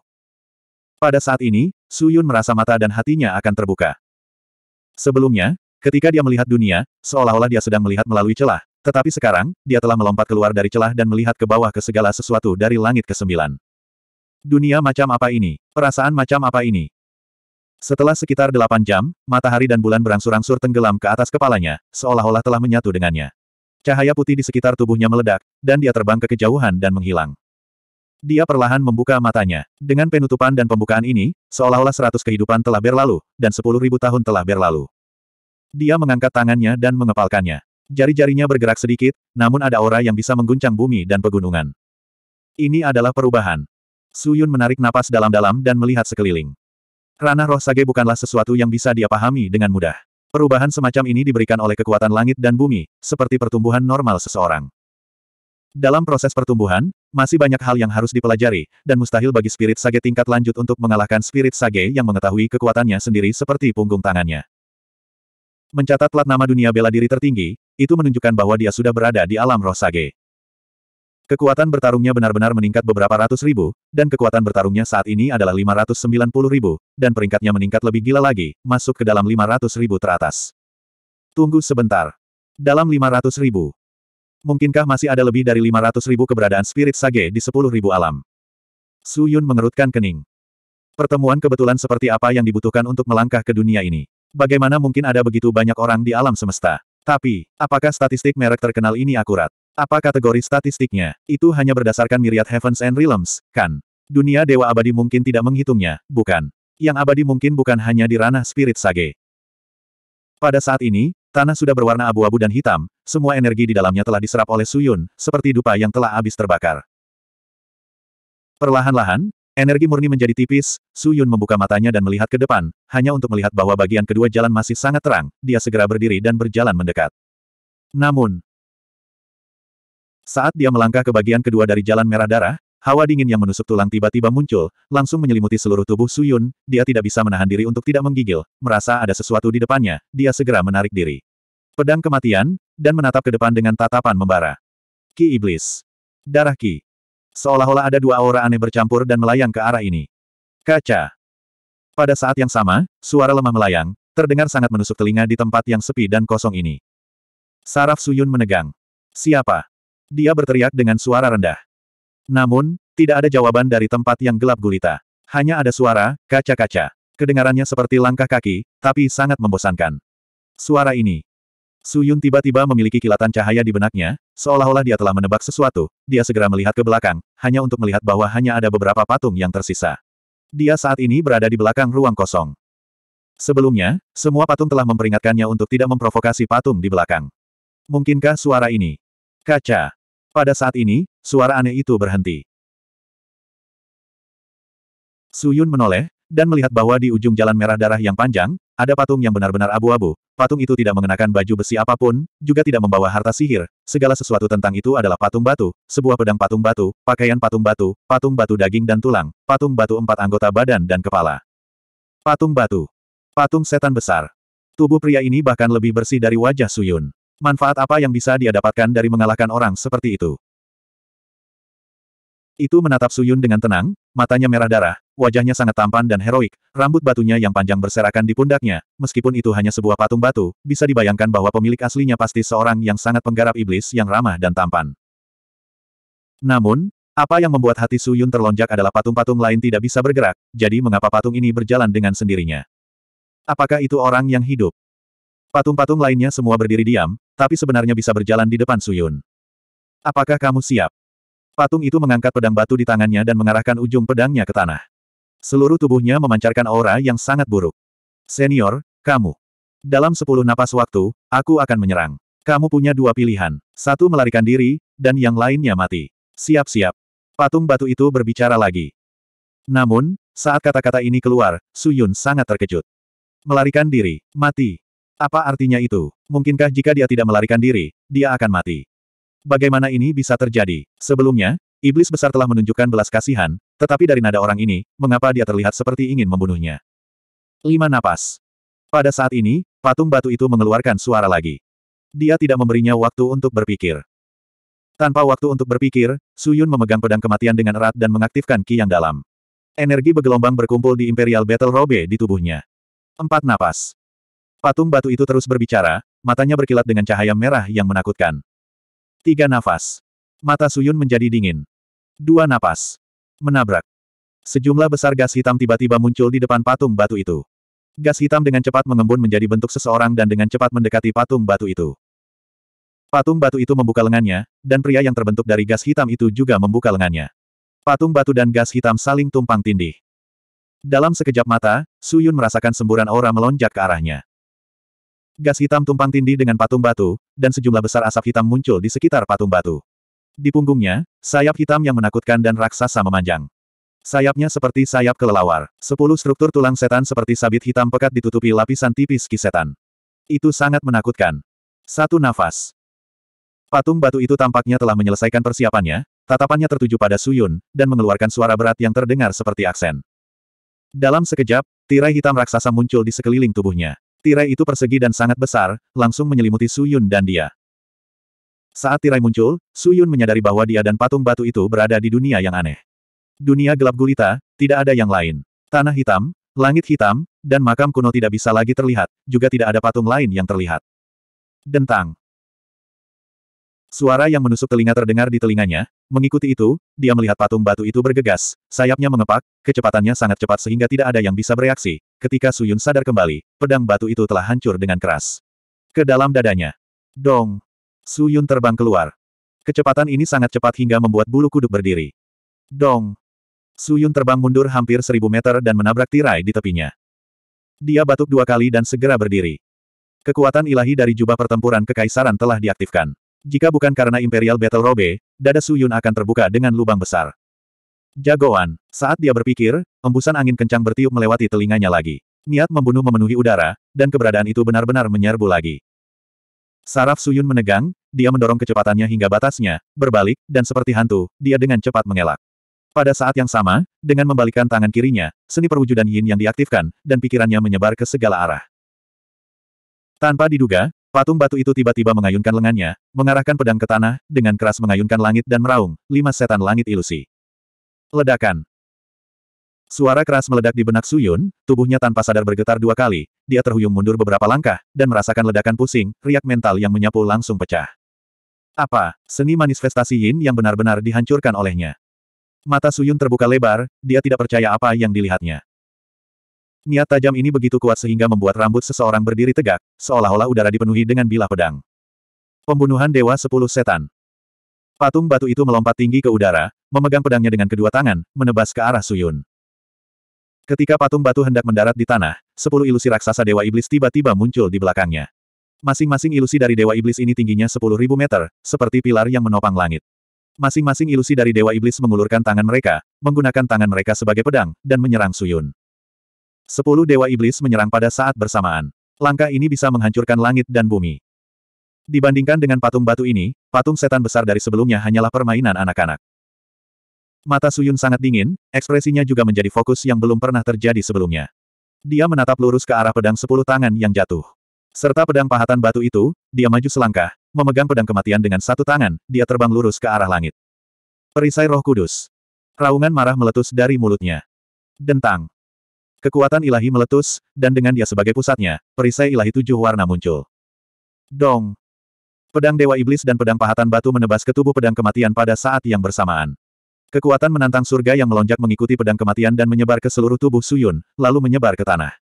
[SPEAKER 1] Pada saat ini, Su Yun merasa mata dan hatinya akan terbuka. Sebelumnya, ketika dia melihat dunia, seolah-olah dia sedang melihat melalui celah, tetapi sekarang, dia telah melompat keluar dari celah dan melihat ke bawah ke segala sesuatu dari langit ke sembilan. Dunia macam apa ini? Perasaan macam apa ini? Setelah sekitar delapan jam, matahari dan bulan berangsur-angsur tenggelam ke atas kepalanya, seolah-olah telah menyatu dengannya. Cahaya putih di sekitar tubuhnya meledak, dan dia terbang ke kejauhan dan menghilang. Dia perlahan membuka matanya. Dengan penutupan dan pembukaan ini, seolah-olah seratus kehidupan telah berlalu, dan sepuluh ribu tahun telah berlalu. Dia mengangkat tangannya dan mengepalkannya. Jari-jarinya bergerak sedikit, namun ada aura yang bisa mengguncang bumi dan pegunungan. Ini adalah perubahan. Suyun menarik napas dalam-dalam dan melihat sekeliling. Ranah roh sage bukanlah sesuatu yang bisa dia pahami dengan mudah. Perubahan semacam ini diberikan oleh kekuatan langit dan bumi, seperti pertumbuhan normal seseorang. Dalam proses pertumbuhan, masih banyak hal yang harus dipelajari, dan mustahil bagi spirit sage tingkat lanjut untuk mengalahkan spirit sage yang mengetahui kekuatannya sendiri seperti punggung tangannya. Mencatat plat nama dunia bela diri tertinggi, itu menunjukkan bahwa dia sudah berada di alam roh sage. Kekuatan bertarungnya benar-benar meningkat beberapa ratus ribu, dan kekuatan bertarungnya saat ini adalah 590 ribu, dan peringkatnya meningkat lebih gila lagi, masuk ke dalam 500 ribu teratas. Tunggu sebentar. Dalam 500 ribu. Mungkinkah masih ada lebih dari 500 ribu keberadaan spirit sage di 10 ribu alam? Su Yun mengerutkan kening. Pertemuan kebetulan seperti apa yang dibutuhkan untuk melangkah ke dunia ini? Bagaimana mungkin ada begitu banyak orang di alam semesta? Tapi, apakah statistik merek terkenal ini akurat? Apa kategori statistiknya? Itu hanya berdasarkan myriad Heavens and Realms, kan? Dunia Dewa Abadi mungkin tidak menghitungnya, bukan? Yang abadi mungkin bukan hanya di ranah spirit sage. Pada saat ini, tanah sudah berwarna abu-abu dan hitam, semua energi di dalamnya telah diserap oleh Suyun, seperti dupa yang telah habis terbakar. Perlahan-lahan, Energi murni menjadi tipis, Su Yun membuka matanya dan melihat ke depan, hanya untuk melihat bahwa bagian kedua jalan masih sangat terang, dia segera berdiri dan berjalan mendekat. Namun, saat dia melangkah ke bagian kedua dari jalan merah darah, hawa dingin yang menusuk tulang tiba-tiba muncul, langsung menyelimuti seluruh tubuh Su Yun, dia tidak bisa menahan diri untuk tidak menggigil, merasa ada sesuatu di depannya, dia segera menarik diri. Pedang kematian, dan menatap ke depan dengan tatapan membara. Ki Iblis. Darah Ki. Seolah-olah ada dua aura aneh bercampur dan melayang ke arah ini. Kaca. Pada saat yang sama, suara lemah melayang, terdengar sangat menusuk telinga di tempat yang sepi dan kosong ini. Saraf Suyun menegang. Siapa? Dia berteriak dengan suara rendah. Namun, tidak ada jawaban dari tempat yang gelap gulita. Hanya ada suara, kaca-kaca. Kedengarannya seperti langkah kaki, tapi sangat membosankan. Suara ini, Su Yun tiba-tiba memiliki kilatan cahaya di benaknya, seolah-olah dia telah menebak sesuatu, dia segera melihat ke belakang, hanya untuk melihat bahwa hanya ada beberapa patung yang tersisa. Dia saat ini berada di belakang ruang kosong. Sebelumnya, semua patung telah memperingatkannya untuk tidak memprovokasi patung di belakang. Mungkinkah suara ini? Kaca. Pada saat ini, suara aneh itu berhenti. Su Yun menoleh, dan melihat bahwa di ujung jalan merah darah yang panjang, ada patung yang benar-benar abu-abu, patung itu tidak mengenakan baju besi apapun, juga tidak membawa harta sihir, segala sesuatu tentang itu adalah patung batu, sebuah pedang patung batu, pakaian patung batu, patung batu daging dan tulang, patung batu empat anggota badan dan kepala. Patung batu. Patung setan besar. Tubuh pria ini bahkan lebih bersih dari wajah Suyun. Manfaat apa yang bisa dia dapatkan dari mengalahkan orang seperti itu? Itu menatap Suyun dengan tenang, matanya merah darah, Wajahnya sangat tampan dan heroik, rambut batunya yang panjang berserakan di pundaknya, meskipun itu hanya sebuah patung batu, bisa dibayangkan bahwa pemilik aslinya pasti seorang yang sangat penggarap iblis yang ramah dan tampan. Namun, apa yang membuat hati Su Yun terlonjak adalah patung-patung lain tidak bisa bergerak, jadi mengapa patung ini berjalan dengan sendirinya? Apakah itu orang yang hidup? Patung-patung lainnya semua berdiri diam, tapi sebenarnya bisa berjalan di depan Su Yun. Apakah kamu siap? Patung itu mengangkat pedang batu di tangannya dan mengarahkan ujung pedangnya ke tanah. Seluruh tubuhnya memancarkan aura yang sangat buruk. Senior, kamu. Dalam sepuluh napas waktu, aku akan menyerang. Kamu punya dua pilihan. Satu melarikan diri, dan yang lainnya mati. Siap-siap. Patung batu itu berbicara lagi. Namun, saat kata-kata ini keluar, Suyun sangat terkejut. Melarikan diri, mati. Apa artinya itu? Mungkinkah jika dia tidak melarikan diri, dia akan mati? Bagaimana ini bisa terjadi? Sebelumnya, iblis besar telah menunjukkan belas kasihan, tetapi dari nada orang ini, mengapa dia terlihat seperti ingin membunuhnya? Lima napas. Pada saat ini, patung batu itu mengeluarkan suara lagi. Dia tidak memberinya waktu untuk berpikir. Tanpa waktu untuk berpikir, Suyun memegang pedang kematian dengan erat dan mengaktifkan ki yang dalam. Energi bergelombang berkumpul di Imperial Battle Robe di tubuhnya. Empat napas. Patung batu itu terus berbicara, matanya berkilat dengan cahaya merah yang menakutkan. Tiga nafas. Mata Suyun menjadi dingin. Dua napas menabrak. Sejumlah besar gas hitam tiba-tiba muncul di depan patung batu itu. Gas hitam dengan cepat mengembun menjadi bentuk seseorang dan dengan cepat mendekati patung batu itu. Patung batu itu membuka lengannya, dan pria yang terbentuk dari gas hitam itu juga membuka lengannya. Patung batu dan gas hitam saling tumpang tindih. Dalam sekejap mata, Su Yun merasakan semburan aura melonjak ke arahnya. Gas hitam tumpang tindih dengan patung batu, dan sejumlah besar asap hitam muncul di sekitar patung batu. Di punggungnya, sayap hitam yang menakutkan dan raksasa memanjang. Sayapnya seperti sayap kelelawar. Sepuluh struktur tulang setan seperti sabit hitam pekat ditutupi lapisan tipis kisetan. Itu sangat menakutkan. Satu nafas. Patung batu itu tampaknya telah menyelesaikan persiapannya, tatapannya tertuju pada Suyun, dan mengeluarkan suara berat yang terdengar seperti aksen. Dalam sekejap, tirai hitam raksasa muncul di sekeliling tubuhnya. Tirai itu persegi dan sangat besar, langsung menyelimuti Suyun dan dia. Saat tirai muncul, Su Yun menyadari bahwa dia dan patung batu itu berada di dunia yang aneh. Dunia gelap gulita, tidak ada yang lain. Tanah hitam, langit hitam, dan makam kuno tidak bisa lagi terlihat, juga tidak ada patung lain yang terlihat. Dentang. Suara yang menusuk telinga terdengar di telinganya, mengikuti itu, dia melihat patung batu itu bergegas, sayapnya mengepak, kecepatannya sangat cepat sehingga tidak ada yang bisa bereaksi. Ketika Suyun sadar kembali, pedang batu itu telah hancur dengan keras. Ke dalam dadanya. Dong. Su Yun terbang keluar. Kecepatan ini sangat cepat hingga membuat bulu kuduk berdiri. Dong! Su Yun terbang mundur hampir seribu meter dan menabrak tirai di tepinya. Dia batuk dua kali dan segera berdiri. Kekuatan ilahi dari jubah pertempuran kekaisaran telah diaktifkan. Jika bukan karena Imperial Battle Robe, dada Su Yun akan terbuka dengan lubang besar. Jagoan, saat dia berpikir, embusan angin kencang bertiup melewati telinganya lagi. Niat membunuh memenuhi udara, dan keberadaan itu benar-benar menyerbu lagi. Saraf Suyun menegang, dia mendorong kecepatannya hingga batasnya, berbalik, dan seperti hantu, dia dengan cepat mengelak. Pada saat yang sama, dengan membalikkan tangan kirinya, seni perwujudan yin yang diaktifkan, dan pikirannya menyebar ke segala arah. Tanpa diduga, patung batu itu tiba-tiba mengayunkan lengannya, mengarahkan pedang ke tanah, dengan keras mengayunkan langit dan meraung, lima setan langit ilusi. Ledakan. Suara keras meledak di benak Suyun, tubuhnya tanpa sadar bergetar dua kali, dia terhuyung mundur beberapa langkah, dan merasakan ledakan pusing, riak mental yang menyapu langsung pecah. Apa, seni manifestasi yin yang benar-benar dihancurkan olehnya? Mata Suyun terbuka lebar, dia tidak percaya apa yang dilihatnya. Niat tajam ini begitu kuat sehingga membuat rambut seseorang berdiri tegak, seolah-olah udara dipenuhi dengan bilah pedang. Pembunuhan Dewa Sepuluh Setan Patung batu itu melompat tinggi ke udara, memegang pedangnya dengan kedua tangan, menebas ke arah Suyun. Ketika patung batu hendak mendarat di tanah, sepuluh ilusi raksasa Dewa Iblis tiba-tiba muncul di belakangnya. Masing-masing ilusi dari Dewa Iblis ini tingginya ribu meter, seperti pilar yang menopang langit. Masing-masing ilusi dari Dewa Iblis mengulurkan tangan mereka, menggunakan tangan mereka sebagai pedang, dan menyerang Suyun. Sepuluh Dewa Iblis menyerang pada saat bersamaan. Langkah ini bisa menghancurkan langit dan bumi. Dibandingkan dengan patung batu ini, patung setan besar dari sebelumnya hanyalah permainan anak-anak. Mata Suyun sangat dingin, ekspresinya juga menjadi fokus yang belum pernah terjadi sebelumnya. Dia menatap lurus ke arah pedang sepuluh tangan yang jatuh. Serta pedang pahatan batu itu, dia maju selangkah, memegang pedang kematian dengan satu tangan, dia terbang lurus ke arah langit. Perisai roh kudus. Raungan marah meletus dari mulutnya. Dentang. Kekuatan ilahi meletus, dan dengan dia sebagai pusatnya, perisai ilahi tujuh warna muncul. Dong. Pedang Dewa Iblis dan pedang pahatan batu menebas ke tubuh pedang kematian pada saat yang bersamaan. Kekuatan menantang surga yang melonjak mengikuti pedang kematian dan menyebar ke seluruh tubuh Suyun, lalu menyebar ke tanah.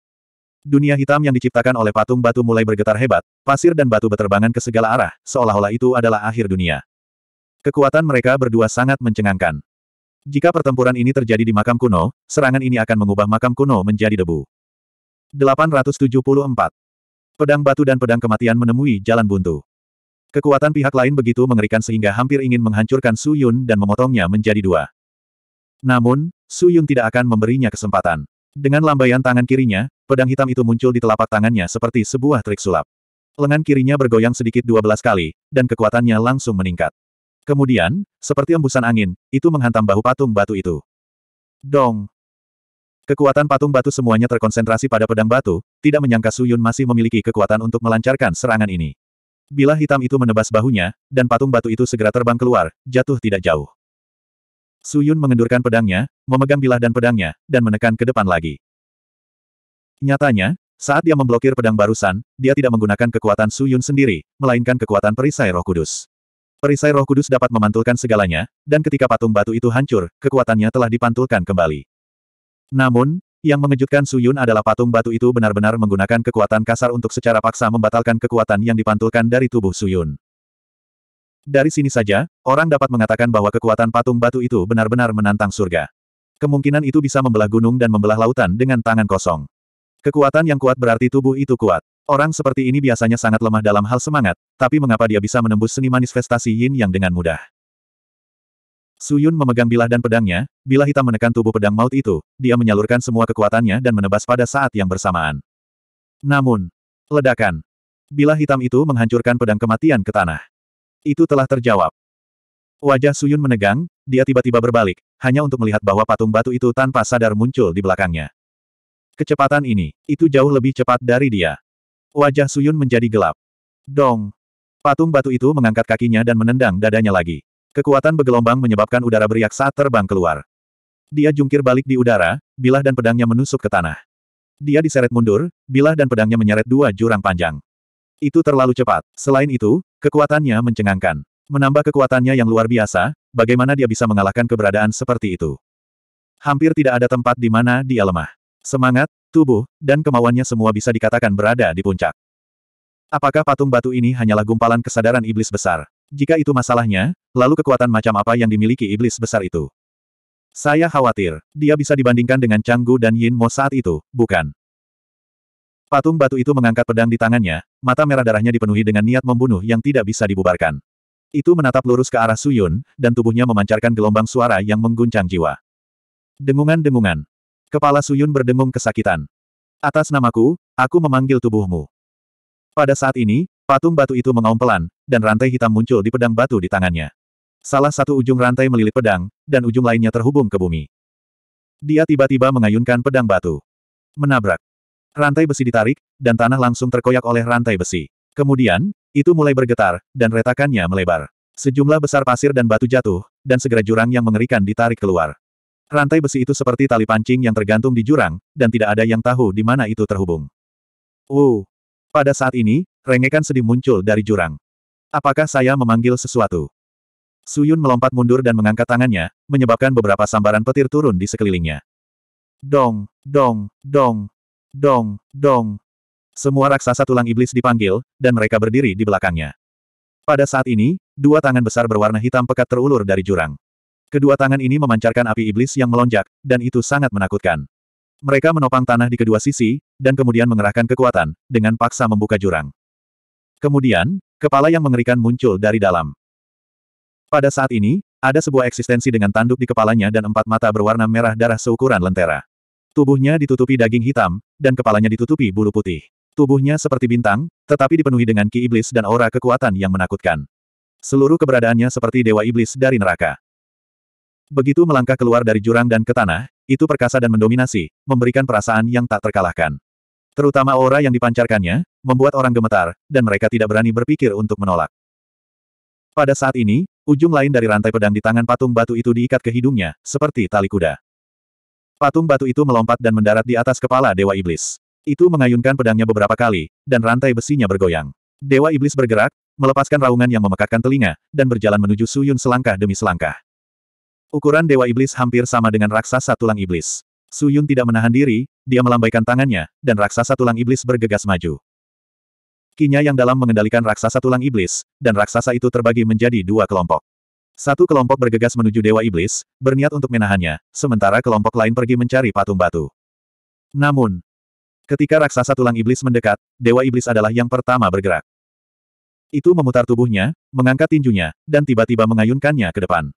[SPEAKER 1] Dunia hitam yang diciptakan oleh patung batu mulai bergetar hebat, pasir dan batu berterbangan ke segala arah, seolah-olah itu adalah akhir dunia. Kekuatan mereka berdua sangat mencengangkan. Jika pertempuran ini terjadi di makam kuno, serangan ini akan mengubah makam kuno menjadi debu. 874. Pedang batu dan pedang kematian menemui jalan buntu. Kekuatan pihak lain begitu mengerikan sehingga hampir ingin menghancurkan Su Yun dan memotongnya menjadi dua. Namun, Su Yun tidak akan memberinya kesempatan. Dengan lambaian tangan kirinya, pedang hitam itu muncul di telapak tangannya seperti sebuah trik sulap. Lengan kirinya bergoyang sedikit 12 kali, dan kekuatannya langsung meningkat. Kemudian, seperti embusan angin, itu menghantam bahu patung batu itu. Dong! Kekuatan patung batu semuanya terkonsentrasi pada pedang batu, tidak menyangka Suyun masih memiliki kekuatan untuk melancarkan serangan ini. Bila hitam itu menebas bahunya, dan patung batu itu segera terbang keluar, jatuh tidak jauh. Su Yun mengendurkan pedangnya, memegang bilah dan pedangnya, dan menekan ke depan lagi. Nyatanya, saat dia memblokir pedang barusan, dia tidak menggunakan kekuatan Su Yun sendiri, melainkan kekuatan perisai roh kudus. Perisai roh kudus dapat memantulkan segalanya, dan ketika patung batu itu hancur, kekuatannya telah dipantulkan kembali. Namun, yang mengejutkan Suyun adalah patung batu itu benar-benar menggunakan kekuatan kasar untuk secara paksa membatalkan kekuatan yang dipantulkan dari tubuh Suyun. Dari sini saja, orang dapat mengatakan bahwa kekuatan patung batu itu benar-benar menantang surga. Kemungkinan itu bisa membelah gunung dan membelah lautan dengan tangan kosong. Kekuatan yang kuat berarti tubuh itu kuat. Orang seperti ini biasanya sangat lemah dalam hal semangat, tapi mengapa dia bisa menembus seni manifestasi yin yang dengan mudah? Suyun memegang bilah dan pedangnya, bilah hitam menekan tubuh pedang maut itu, dia menyalurkan semua kekuatannya dan menebas pada saat yang bersamaan. Namun, ledakan. Bilah hitam itu menghancurkan pedang kematian ke tanah. Itu telah terjawab. Wajah Suyun menegang, dia tiba-tiba berbalik, hanya untuk melihat bahwa patung batu itu tanpa sadar muncul di belakangnya. Kecepatan ini, itu jauh lebih cepat dari dia. Wajah Suyun menjadi gelap. Dong! Patung batu itu mengangkat kakinya dan menendang dadanya lagi. Kekuatan bergelombang menyebabkan udara beriak saat terbang keluar. Dia jungkir balik di udara, bilah dan pedangnya menusuk ke tanah. Dia diseret mundur, bilah dan pedangnya menyeret dua jurang panjang. Itu terlalu cepat. Selain itu, kekuatannya mencengangkan. Menambah kekuatannya yang luar biasa, bagaimana dia bisa mengalahkan keberadaan seperti itu. Hampir tidak ada tempat di mana dia lemah. Semangat, tubuh, dan kemauannya semua bisa dikatakan berada di puncak. Apakah patung batu ini hanyalah gumpalan kesadaran iblis besar? Jika itu masalahnya, lalu kekuatan macam apa yang dimiliki iblis besar itu? Saya khawatir, dia bisa dibandingkan dengan Canggu dan Yin Mo saat itu, bukan? Patung batu itu mengangkat pedang di tangannya, mata merah darahnya dipenuhi dengan niat membunuh yang tidak bisa dibubarkan. Itu menatap lurus ke arah Suyun, dan tubuhnya memancarkan gelombang suara yang mengguncang jiwa. Dengungan-dengungan. Kepala Suyun berdengung kesakitan. Atas namaku, aku memanggil tubuhmu. Pada saat ini, Patung batu itu mengaum pelan, dan rantai hitam muncul di pedang batu di tangannya. Salah satu ujung rantai melilit pedang, dan ujung lainnya terhubung ke bumi. Dia tiba-tiba mengayunkan pedang batu. Menabrak. Rantai besi ditarik, dan tanah langsung terkoyak oleh rantai besi. Kemudian, itu mulai bergetar, dan retakannya melebar. Sejumlah besar pasir dan batu jatuh, dan segera jurang yang mengerikan ditarik keluar. Rantai besi itu seperti tali pancing yang tergantung di jurang, dan tidak ada yang tahu di mana itu terhubung. Wow! Pada saat ini, rengekan sedih muncul dari jurang. Apakah saya memanggil sesuatu? Suyun melompat mundur dan mengangkat tangannya, menyebabkan beberapa sambaran petir turun di sekelilingnya. Dong, dong, dong, dong, dong. Semua raksasa tulang iblis dipanggil, dan mereka berdiri di belakangnya. Pada saat ini, dua tangan besar berwarna hitam pekat terulur dari jurang. Kedua tangan ini memancarkan api iblis yang melonjak, dan itu sangat menakutkan. Mereka menopang tanah di kedua sisi, dan kemudian mengerahkan kekuatan, dengan paksa membuka jurang. Kemudian, kepala yang mengerikan muncul dari dalam. Pada saat ini, ada sebuah eksistensi dengan tanduk di kepalanya dan empat mata berwarna merah darah seukuran lentera. Tubuhnya ditutupi daging hitam, dan kepalanya ditutupi bulu putih. Tubuhnya seperti bintang, tetapi dipenuhi dengan ki iblis dan aura kekuatan yang menakutkan. Seluruh keberadaannya seperti dewa iblis dari neraka. Begitu melangkah keluar dari jurang dan ke tanah, itu perkasa dan mendominasi, memberikan perasaan yang tak terkalahkan. Terutama aura yang dipancarkannya, membuat orang gemetar, dan mereka tidak berani berpikir untuk menolak. Pada saat ini, ujung lain dari rantai pedang di tangan patung batu itu diikat ke hidungnya, seperti tali kuda. Patung batu itu melompat dan mendarat di atas kepala Dewa Iblis. Itu mengayunkan pedangnya beberapa kali, dan rantai besinya bergoyang. Dewa Iblis bergerak, melepaskan raungan yang memekakkan telinga, dan berjalan menuju Suyun selangkah demi selangkah. Ukuran Dewa Iblis hampir sama dengan raksasa tulang iblis. Su Yun tidak menahan diri, dia melambaikan tangannya, dan raksasa tulang iblis bergegas maju. Kinya yang dalam mengendalikan raksasa tulang iblis, dan raksasa itu terbagi menjadi dua kelompok. Satu kelompok bergegas menuju Dewa Iblis, berniat untuk menahannya, sementara kelompok lain pergi mencari patung batu. Namun, ketika raksasa tulang iblis mendekat, Dewa Iblis adalah yang pertama bergerak. Itu memutar tubuhnya, mengangkat tinjunya, dan tiba-tiba mengayunkannya ke depan.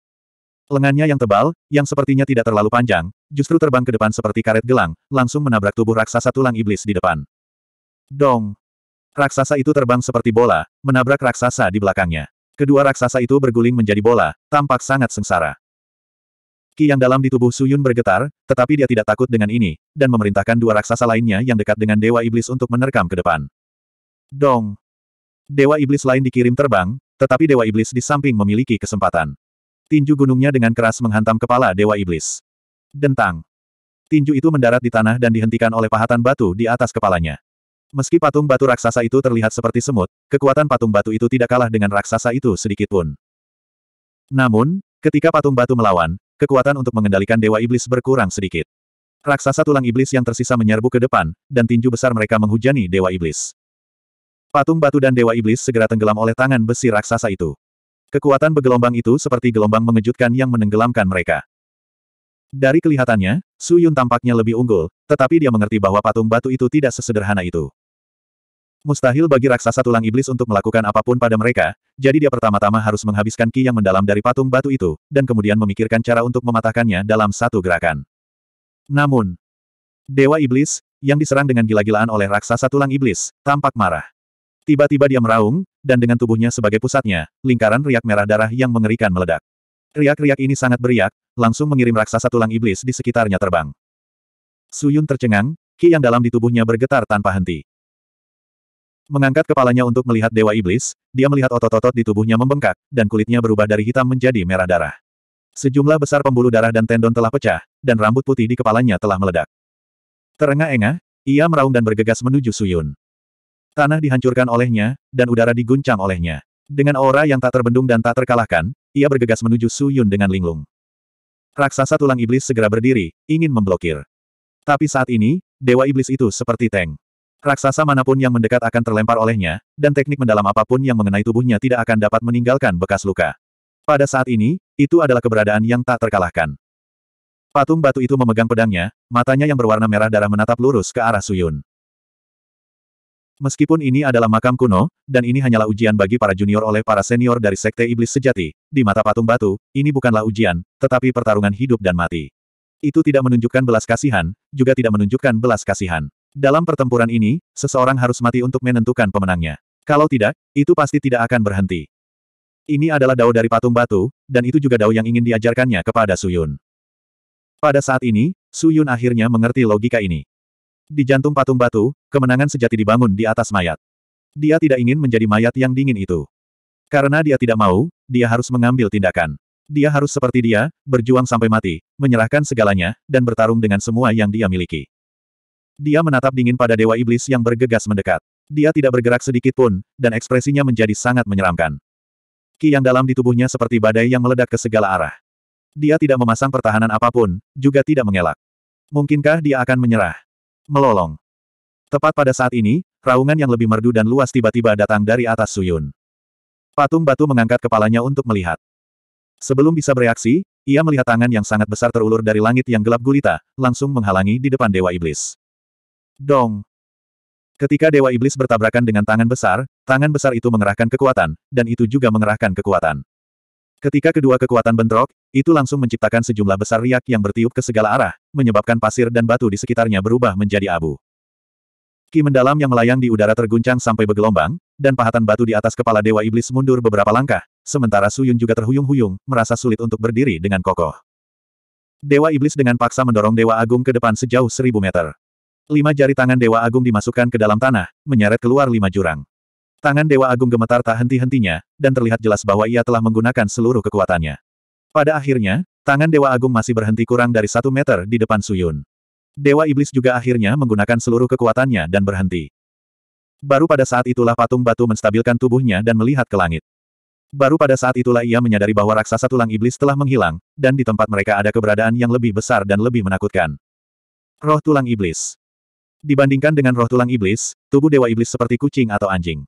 [SPEAKER 1] Lengannya yang tebal, yang sepertinya tidak terlalu panjang, justru terbang ke depan seperti karet gelang, langsung menabrak tubuh raksasa tulang iblis di depan. Dong! Raksasa itu terbang seperti bola, menabrak raksasa di belakangnya. Kedua raksasa itu berguling menjadi bola, tampak sangat sengsara. Ki yang dalam di tubuh Suyun bergetar, tetapi dia tidak takut dengan ini, dan memerintahkan dua raksasa lainnya yang dekat dengan Dewa Iblis untuk menerkam ke depan. Dong! Dewa Iblis lain dikirim terbang, tetapi Dewa Iblis di samping memiliki kesempatan. Tinju gunungnya dengan keras menghantam kepala Dewa Iblis. Dentang. Tinju itu mendarat di tanah dan dihentikan oleh pahatan batu di atas kepalanya. Meski patung batu raksasa itu terlihat seperti semut, kekuatan patung batu itu tidak kalah dengan raksasa itu sedikitpun. Namun, ketika patung batu melawan, kekuatan untuk mengendalikan Dewa Iblis berkurang sedikit. Raksasa tulang iblis yang tersisa menyerbu ke depan, dan tinju besar mereka menghujani Dewa Iblis. Patung batu dan Dewa Iblis segera tenggelam oleh tangan besi raksasa itu. Kekuatan bergelombang itu seperti gelombang mengejutkan yang menenggelamkan mereka. Dari kelihatannya, Su Yun tampaknya lebih unggul, tetapi dia mengerti bahwa patung batu itu tidak sesederhana itu. Mustahil bagi raksasa tulang iblis untuk melakukan apapun pada mereka, jadi dia pertama-tama harus menghabiskan ki yang mendalam dari patung batu itu, dan kemudian memikirkan cara untuk mematahkannya dalam satu gerakan. Namun, Dewa Iblis, yang diserang dengan gila-gilaan oleh raksasa tulang iblis, tampak marah. Tiba-tiba dia meraung, dan dengan tubuhnya sebagai pusatnya, lingkaran riak merah darah yang mengerikan meledak. Riak-riak ini sangat beriak, langsung mengirim raksasa tulang iblis di sekitarnya terbang. Suyun tercengang, ki yang dalam di tubuhnya bergetar tanpa henti. Mengangkat kepalanya untuk melihat Dewa Iblis, dia melihat otot-otot di tubuhnya membengkak, dan kulitnya berubah dari hitam menjadi merah darah. Sejumlah besar pembuluh darah dan tendon telah pecah, dan rambut putih di kepalanya telah meledak. Terengah-engah, ia meraung dan bergegas menuju Suyun. Tanah dihancurkan olehnya, dan udara diguncang olehnya. Dengan aura yang tak terbendung dan tak terkalahkan, ia bergegas menuju Suyun dengan linglung. Raksasa tulang iblis segera berdiri, ingin memblokir. Tapi saat ini, dewa iblis itu seperti tank. Raksasa manapun yang mendekat akan terlempar olehnya, dan teknik mendalam apapun yang mengenai tubuhnya tidak akan dapat meninggalkan bekas luka. Pada saat ini, itu adalah keberadaan yang tak terkalahkan. Patung batu itu memegang pedangnya, matanya yang berwarna merah darah menatap lurus ke arah Suyun. Meskipun ini adalah makam kuno, dan ini hanyalah ujian bagi para junior oleh para senior dari Sekte Iblis Sejati, di mata patung batu, ini bukanlah ujian, tetapi pertarungan hidup dan mati. Itu tidak menunjukkan belas kasihan, juga tidak menunjukkan belas kasihan. Dalam pertempuran ini, seseorang harus mati untuk menentukan pemenangnya. Kalau tidak, itu pasti tidak akan berhenti. Ini adalah dao dari patung batu, dan itu juga dao yang ingin diajarkannya kepada Suyun. Pada saat ini, Suyun akhirnya mengerti logika ini. Di jantung patung batu, kemenangan sejati dibangun di atas mayat. Dia tidak ingin menjadi mayat yang dingin itu. Karena dia tidak mau, dia harus mengambil tindakan. Dia harus seperti dia, berjuang sampai mati, menyerahkan segalanya, dan bertarung dengan semua yang dia miliki. Dia menatap dingin pada Dewa Iblis yang bergegas mendekat. Dia tidak bergerak sedikit pun, dan ekspresinya menjadi sangat menyeramkan. Ki yang dalam di tubuhnya seperti badai yang meledak ke segala arah. Dia tidak memasang pertahanan apapun, juga tidak mengelak. Mungkinkah dia akan menyerah? Melolong. Tepat pada saat ini, raungan yang lebih merdu dan luas tiba-tiba datang dari atas Suyun. Patung batu mengangkat kepalanya untuk melihat. Sebelum bisa bereaksi, ia melihat tangan yang sangat besar terulur dari langit yang gelap gulita, langsung menghalangi di depan Dewa Iblis. Dong! Ketika Dewa Iblis bertabrakan dengan tangan besar, tangan besar itu mengerahkan kekuatan, dan itu juga mengerahkan kekuatan. Ketika kedua kekuatan bentrok, itu langsung menciptakan sejumlah besar riak yang bertiup ke segala arah, menyebabkan pasir dan batu di sekitarnya berubah menjadi abu. Ki mendalam yang melayang di udara terguncang sampai bergelombang, dan pahatan batu di atas kepala Dewa Iblis mundur beberapa langkah, sementara Suyun juga terhuyung-huyung, merasa sulit untuk berdiri dengan kokoh. Dewa Iblis dengan paksa mendorong Dewa Agung ke depan sejauh seribu meter. Lima jari tangan Dewa Agung dimasukkan ke dalam tanah, menyeret keluar lima jurang. Tangan Dewa Agung gemetar tak henti-hentinya, dan terlihat jelas bahwa ia telah menggunakan seluruh kekuatannya. Pada akhirnya, tangan Dewa Agung masih berhenti kurang dari satu meter di depan Suyun. Dewa Iblis juga akhirnya menggunakan seluruh kekuatannya dan berhenti. Baru pada saat itulah patung batu menstabilkan tubuhnya dan melihat ke langit. Baru pada saat itulah ia menyadari bahwa raksasa tulang iblis telah menghilang, dan di tempat mereka ada keberadaan yang lebih besar dan lebih menakutkan. Roh tulang iblis. Dibandingkan dengan roh tulang iblis, tubuh dewa iblis seperti kucing atau anjing.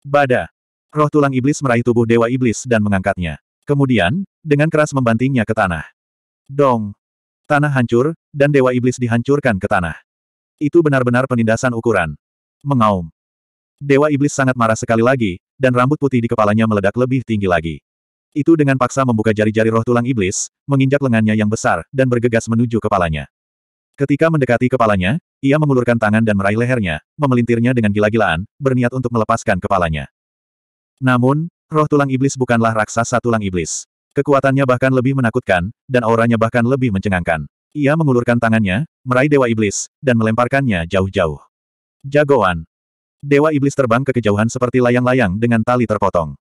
[SPEAKER 1] Bada. Roh tulang iblis meraih tubuh dewa iblis dan mengangkatnya. Kemudian, dengan keras membantingnya ke tanah. Dong! Tanah hancur, dan Dewa Iblis dihancurkan ke tanah. Itu benar-benar penindasan ukuran. Mengaum. Dewa Iblis sangat marah sekali lagi, dan rambut putih di kepalanya meledak lebih tinggi lagi. Itu dengan paksa membuka jari-jari roh tulang iblis, menginjak lengannya yang besar, dan bergegas menuju kepalanya. Ketika mendekati kepalanya, ia mengulurkan tangan dan meraih lehernya, memelintirnya dengan gila-gilaan, berniat untuk melepaskan kepalanya. Namun, Roh tulang iblis bukanlah raksasa tulang iblis. Kekuatannya bahkan lebih menakutkan, dan auranya bahkan lebih mencengangkan. Ia mengulurkan tangannya, meraih Dewa Iblis, dan melemparkannya jauh-jauh. Jagoan. Dewa Iblis terbang ke kejauhan seperti layang-layang dengan tali terpotong.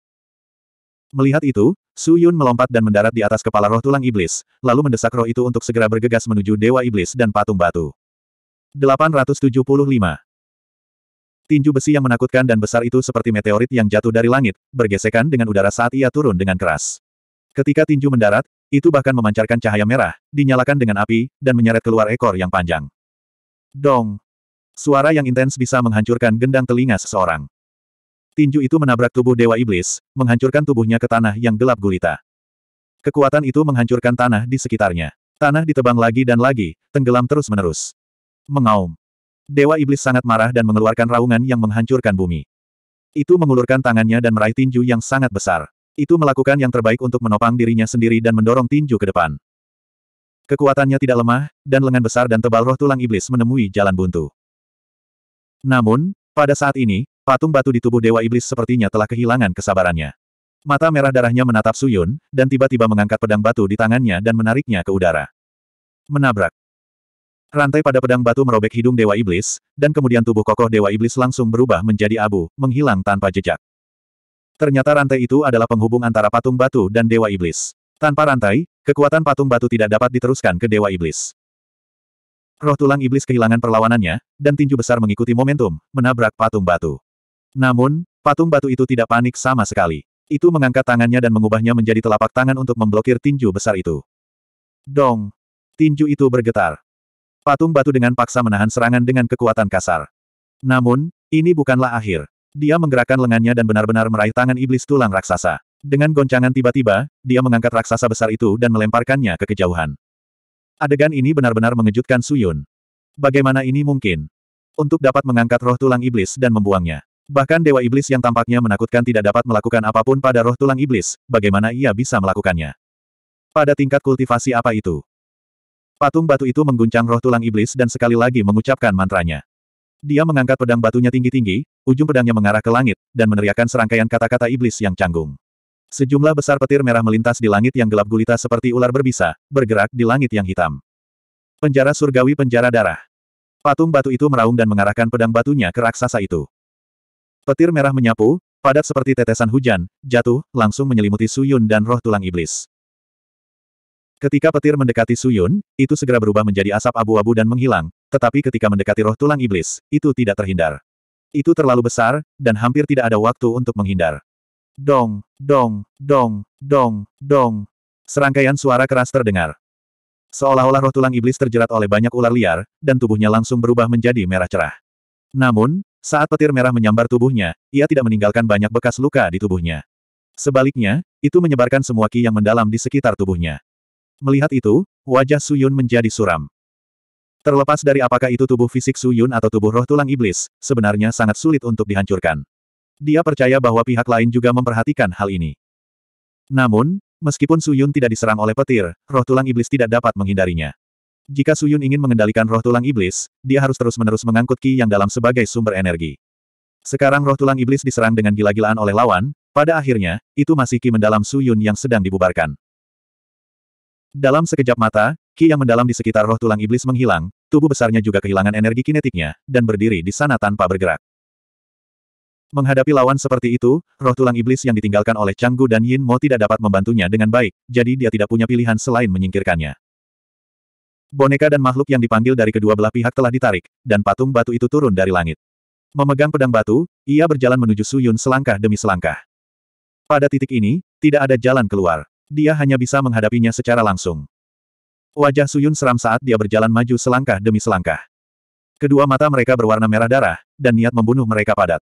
[SPEAKER 1] Melihat itu, Su Yun melompat dan mendarat di atas kepala roh tulang iblis, lalu mendesak roh itu untuk segera bergegas menuju Dewa Iblis dan patung batu. 875 Tinju besi yang menakutkan dan besar itu seperti meteorit yang jatuh dari langit, bergesekan dengan udara saat ia turun dengan keras. Ketika tinju mendarat, itu bahkan memancarkan cahaya merah, dinyalakan dengan api, dan menyeret keluar ekor yang panjang. Dong! Suara yang intens bisa menghancurkan gendang telinga seseorang. Tinju itu menabrak tubuh Dewa Iblis, menghancurkan tubuhnya ke tanah yang gelap gulita. Kekuatan itu menghancurkan tanah di sekitarnya. Tanah ditebang lagi dan lagi, tenggelam terus-menerus. Mengaum. Dewa Iblis sangat marah dan mengeluarkan raungan yang menghancurkan bumi. Itu mengulurkan tangannya dan meraih tinju yang sangat besar. Itu melakukan yang terbaik untuk menopang dirinya sendiri dan mendorong tinju ke depan. Kekuatannya tidak lemah, dan lengan besar dan tebal roh tulang iblis menemui jalan buntu. Namun, pada saat ini, patung batu di tubuh Dewa Iblis sepertinya telah kehilangan kesabarannya. Mata merah darahnya menatap Suyun, dan tiba-tiba mengangkat pedang batu di tangannya dan menariknya ke udara. Menabrak. Rantai pada pedang batu merobek hidung Dewa Iblis, dan kemudian tubuh kokoh Dewa Iblis langsung berubah menjadi abu, menghilang tanpa jejak. Ternyata rantai itu adalah penghubung antara patung batu dan Dewa Iblis. Tanpa rantai, kekuatan patung batu tidak dapat diteruskan ke Dewa Iblis. Roh tulang iblis kehilangan perlawanannya, dan tinju besar mengikuti momentum, menabrak patung batu. Namun, patung batu itu tidak panik sama sekali. Itu mengangkat tangannya dan mengubahnya menjadi telapak tangan untuk memblokir tinju besar itu. Dong! Tinju itu bergetar. Patung batu dengan paksa menahan serangan dengan kekuatan kasar. Namun, ini bukanlah akhir. Dia menggerakkan lengannya dan benar-benar meraih tangan iblis tulang raksasa. Dengan goncangan tiba-tiba, dia mengangkat raksasa besar itu dan melemparkannya ke kejauhan. Adegan ini benar-benar mengejutkan Suyun. Bagaimana ini mungkin? Untuk dapat mengangkat roh tulang iblis dan membuangnya. Bahkan dewa iblis yang tampaknya menakutkan tidak dapat melakukan apapun pada roh tulang iblis, bagaimana ia bisa melakukannya? Pada tingkat kultivasi apa itu? Patung batu itu mengguncang roh tulang iblis dan sekali lagi mengucapkan mantranya. Dia mengangkat pedang batunya tinggi-tinggi, ujung pedangnya mengarah ke langit, dan meneriakkan serangkaian kata-kata iblis yang canggung. Sejumlah besar petir merah melintas di langit yang gelap gulita seperti ular berbisa, bergerak di langit yang hitam. Penjara surgawi penjara darah. Patung batu itu meraung dan mengarahkan pedang batunya ke raksasa itu. Petir merah menyapu, padat seperti tetesan hujan, jatuh, langsung menyelimuti Suyun dan roh tulang iblis. Ketika petir mendekati Suyun, itu segera berubah menjadi asap abu-abu dan menghilang, tetapi ketika mendekati roh tulang iblis, itu tidak terhindar. Itu terlalu besar, dan hampir tidak ada waktu untuk menghindar. Dong, dong, dong, dong, dong. Serangkaian suara keras terdengar. Seolah-olah roh tulang iblis terjerat oleh banyak ular liar, dan tubuhnya langsung berubah menjadi merah cerah. Namun, saat petir merah menyambar tubuhnya, ia tidak meninggalkan banyak bekas luka di tubuhnya. Sebaliknya, itu menyebarkan semua ki yang mendalam di sekitar tubuhnya. Melihat itu, wajah Suyun menjadi suram. Terlepas dari apakah itu tubuh fisik Suyun atau tubuh roh tulang iblis, sebenarnya sangat sulit untuk dihancurkan. Dia percaya bahwa pihak lain juga memperhatikan hal ini. Namun, meskipun Suyun tidak diserang oleh petir, roh tulang iblis tidak dapat menghindarinya. Jika Suyun ingin mengendalikan roh tulang iblis, dia harus terus-menerus mengangkut ki yang dalam sebagai sumber energi. Sekarang roh tulang iblis diserang dengan gila-gilaan oleh lawan, pada akhirnya, itu masih ki mendalam Suyun yang sedang dibubarkan. Dalam sekejap mata, ki yang mendalam di sekitar roh tulang iblis menghilang, tubuh besarnya juga kehilangan energi kinetiknya, dan berdiri di sana tanpa bergerak. Menghadapi lawan seperti itu, roh tulang iblis yang ditinggalkan oleh Canggu dan Yin Mo tidak dapat membantunya dengan baik, jadi dia tidak punya pilihan selain menyingkirkannya. Boneka dan makhluk yang dipanggil dari kedua belah pihak telah ditarik, dan patung batu itu turun dari langit. Memegang pedang batu, ia berjalan menuju Suyun selangkah demi selangkah. Pada titik ini, tidak ada jalan keluar dia hanya bisa menghadapinya secara langsung. Wajah Suyun seram saat dia berjalan maju selangkah demi selangkah. Kedua mata mereka berwarna merah darah, dan niat membunuh mereka padat.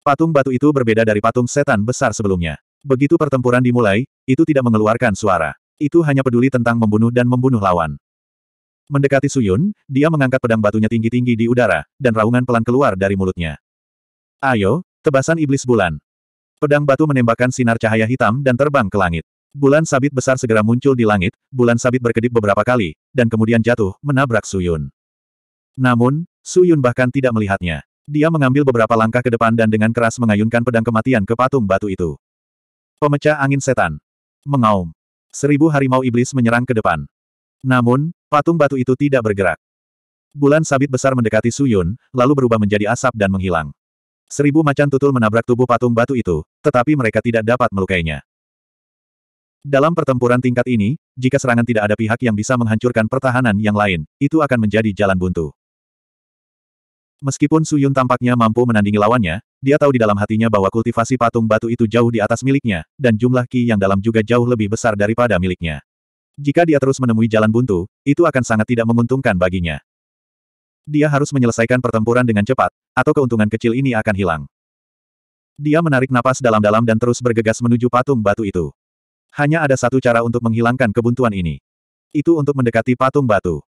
[SPEAKER 1] Patung batu itu berbeda dari patung setan besar sebelumnya. Begitu pertempuran dimulai, itu tidak mengeluarkan suara. Itu hanya peduli tentang membunuh dan membunuh lawan. Mendekati Suyun, dia mengangkat pedang batunya tinggi-tinggi di udara, dan raungan pelan keluar dari mulutnya. Ayo, tebasan iblis bulan. Pedang batu menembakkan sinar cahaya hitam dan terbang ke langit. Bulan sabit besar segera muncul di langit, bulan sabit berkedip beberapa kali, dan kemudian jatuh, menabrak Suyun. Namun, Suyun bahkan tidak melihatnya. Dia mengambil beberapa langkah ke depan dan dengan keras mengayunkan pedang kematian ke patung batu itu. Pemecah angin setan. Mengaum. Seribu harimau iblis menyerang ke depan. Namun, patung batu itu tidak bergerak. Bulan sabit besar mendekati Suyun, lalu berubah menjadi asap dan menghilang. Seribu macan tutul menabrak tubuh patung batu itu, tetapi mereka tidak dapat melukainya. Dalam pertempuran tingkat ini, jika serangan tidak ada pihak yang bisa menghancurkan pertahanan yang lain, itu akan menjadi jalan buntu. Meskipun Suyun tampaknya mampu menandingi lawannya, dia tahu di dalam hatinya bahwa kultivasi patung batu itu jauh di atas miliknya, dan jumlah ki yang dalam juga jauh lebih besar daripada miliknya. Jika dia terus menemui jalan buntu, itu akan sangat tidak menguntungkan baginya. Dia harus menyelesaikan pertempuran dengan cepat, atau keuntungan kecil ini akan hilang. Dia menarik napas dalam-dalam dan terus bergegas menuju patung batu itu. Hanya ada satu cara untuk menghilangkan kebuntuan ini. Itu untuk mendekati patung batu.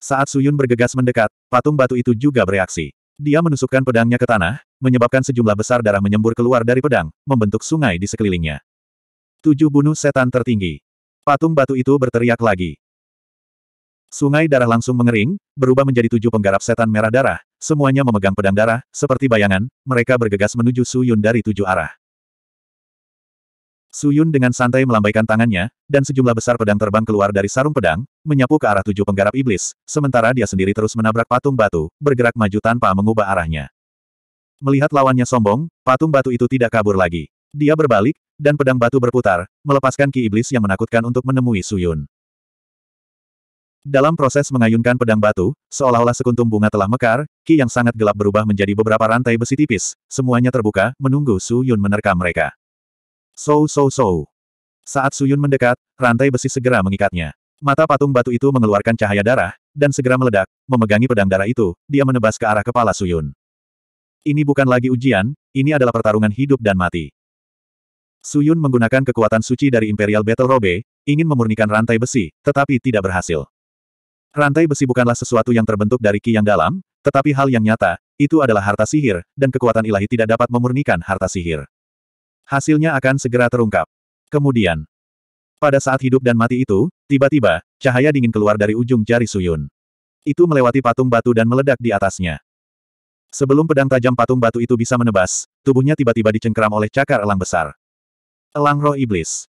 [SPEAKER 1] Saat Suyun bergegas mendekat, patung batu itu juga bereaksi. Dia menusukkan pedangnya ke tanah, menyebabkan sejumlah besar darah menyembur keluar dari pedang, membentuk sungai di sekelilingnya. Tujuh bunuh setan tertinggi. Patung batu itu berteriak lagi. Sungai darah langsung mengering, berubah menjadi tujuh penggarap setan merah darah, semuanya memegang pedang darah, seperti bayangan, mereka bergegas menuju Suyun dari tujuh arah. Suyun dengan santai melambaikan tangannya, dan sejumlah besar pedang terbang keluar dari sarung pedang, menyapu ke arah tujuh penggarap iblis, sementara dia sendiri terus menabrak patung batu, bergerak maju tanpa mengubah arahnya. Melihat lawannya sombong, patung batu itu tidak kabur lagi. Dia berbalik, dan pedang batu berputar, melepaskan ki iblis yang menakutkan untuk menemui Suyun. Dalam proses mengayunkan pedang batu, seolah-olah sekuntum bunga telah mekar, ki yang sangat gelap berubah menjadi beberapa rantai besi tipis, semuanya terbuka, menunggu Su Yun menerkam mereka. So so so. Saat Suyun mendekat, rantai besi segera mengikatnya. Mata patung batu itu mengeluarkan cahaya darah, dan segera meledak, memegangi pedang darah itu, dia menebas ke arah kepala Suyun. Ini bukan lagi ujian, ini adalah pertarungan hidup dan mati. Suyun menggunakan kekuatan suci dari Imperial Battle Robe, ingin memurnikan rantai besi, tetapi tidak berhasil. Rantai besi bukanlah sesuatu yang terbentuk dari ki yang dalam, tetapi hal yang nyata, itu adalah harta sihir, dan kekuatan ilahi tidak dapat memurnikan harta sihir. Hasilnya akan segera terungkap. Kemudian, pada saat hidup dan mati itu, tiba-tiba, cahaya dingin keluar dari ujung jari Suyun. Itu melewati patung batu dan meledak di atasnya. Sebelum pedang tajam patung batu itu bisa menebas, tubuhnya tiba-tiba dicengkeram oleh cakar elang besar. Elang roh iblis.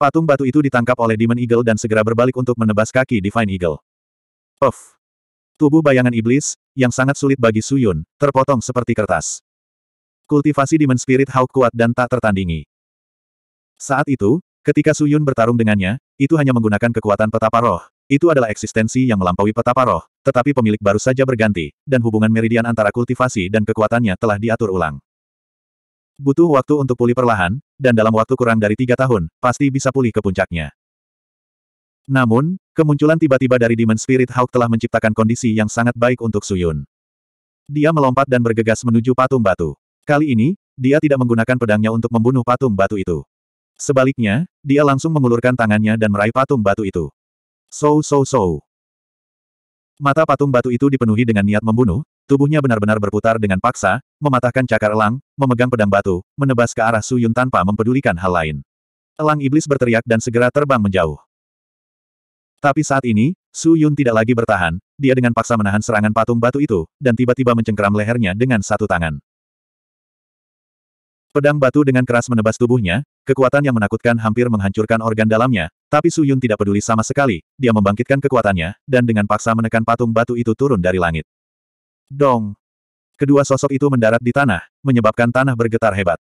[SPEAKER 1] Patung batu itu ditangkap oleh Demon Eagle dan segera berbalik untuk menebas kaki Divine Eagle. Of. Tubuh bayangan iblis, yang sangat sulit bagi Suyun, terpotong seperti kertas. Kultivasi Demon Spirit Hawk kuat dan tak tertandingi. Saat itu, ketika Suyun bertarung dengannya, itu hanya menggunakan kekuatan petapa roh. Itu adalah eksistensi yang melampaui petapa roh, tetapi pemilik baru saja berganti, dan hubungan meridian antara kultivasi dan kekuatannya telah diatur ulang. Butuh waktu untuk pulih perlahan, dan dalam waktu kurang dari tiga tahun, pasti bisa pulih ke puncaknya. Namun, kemunculan tiba-tiba dari Demon Spirit Hawk telah menciptakan kondisi yang sangat baik untuk Suyun. Dia melompat dan bergegas menuju patung batu. Kali ini, dia tidak menggunakan pedangnya untuk membunuh patung batu itu. Sebaliknya, dia langsung mengulurkan tangannya dan meraih patung batu itu. So so so. Mata patung batu itu dipenuhi dengan niat membunuh, tubuhnya benar-benar berputar dengan paksa, mematahkan cakar elang, memegang pedang batu, menebas ke arah Suyun tanpa mempedulikan hal lain. Elang iblis berteriak dan segera terbang menjauh. Tapi saat ini, Su Yun tidak lagi bertahan, dia dengan paksa menahan serangan patung batu itu, dan tiba-tiba mencengkeram lehernya dengan satu tangan. Pedang batu dengan keras menebas tubuhnya, kekuatan yang menakutkan hampir menghancurkan organ dalamnya, tapi Su Yun tidak peduli sama sekali, dia membangkitkan kekuatannya, dan dengan paksa menekan patung batu itu turun dari langit. Dong! Kedua sosok itu mendarat di tanah, menyebabkan tanah bergetar hebat.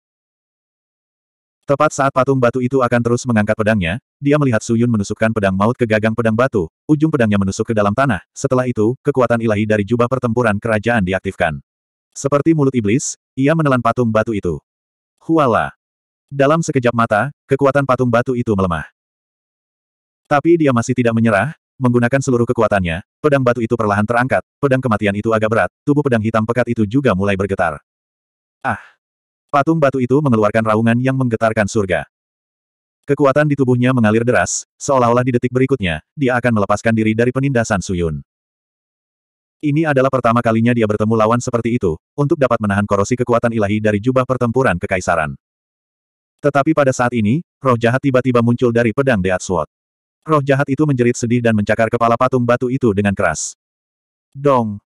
[SPEAKER 1] Tepat saat patung batu itu akan terus mengangkat pedangnya, dia melihat Su Yun menusukkan pedang maut ke gagang pedang batu, ujung pedangnya menusuk ke dalam tanah, setelah itu, kekuatan ilahi dari jubah pertempuran kerajaan diaktifkan. Seperti mulut iblis, ia menelan patung batu itu. Huala. Dalam sekejap mata, kekuatan patung batu itu melemah. Tapi dia masih tidak menyerah, menggunakan seluruh kekuatannya, pedang batu itu perlahan terangkat, pedang kematian itu agak berat, tubuh pedang hitam pekat itu juga mulai bergetar. Ah! Patung batu itu mengeluarkan raungan yang menggetarkan surga. Kekuatan di tubuhnya mengalir deras, seolah-olah di detik berikutnya, dia akan melepaskan diri dari penindasan Suyun. Ini adalah pertama kalinya dia bertemu lawan seperti itu, untuk dapat menahan korosi kekuatan ilahi dari jubah pertempuran kekaisaran. Tetapi pada saat ini, roh jahat tiba-tiba muncul dari pedang Deat Sword. Roh jahat itu menjerit sedih dan mencakar kepala patung batu itu dengan keras. Dong!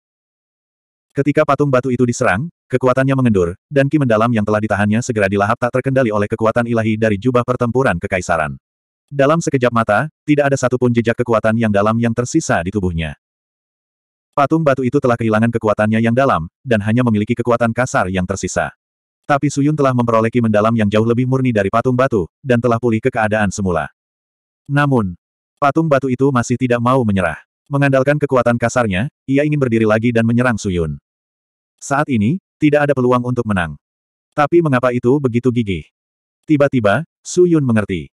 [SPEAKER 1] Ketika patung batu itu diserang, kekuatannya mengendur, dan ki mendalam yang telah ditahannya segera dilahap tak terkendali oleh kekuatan ilahi dari jubah pertempuran kekaisaran. Dalam sekejap mata, tidak ada satupun jejak kekuatan yang dalam yang tersisa di tubuhnya. Patung batu itu telah kehilangan kekuatannya yang dalam, dan hanya memiliki kekuatan kasar yang tersisa. Tapi Suyun telah memperoleh ki mendalam yang jauh lebih murni dari patung batu, dan telah pulih ke keadaan semula. Namun, patung batu itu masih tidak mau menyerah. Mengandalkan kekuatan kasarnya, ia ingin berdiri lagi dan menyerang Suyun. Saat ini, tidak ada peluang untuk menang. Tapi mengapa itu begitu gigih? Tiba-tiba, Suyun mengerti.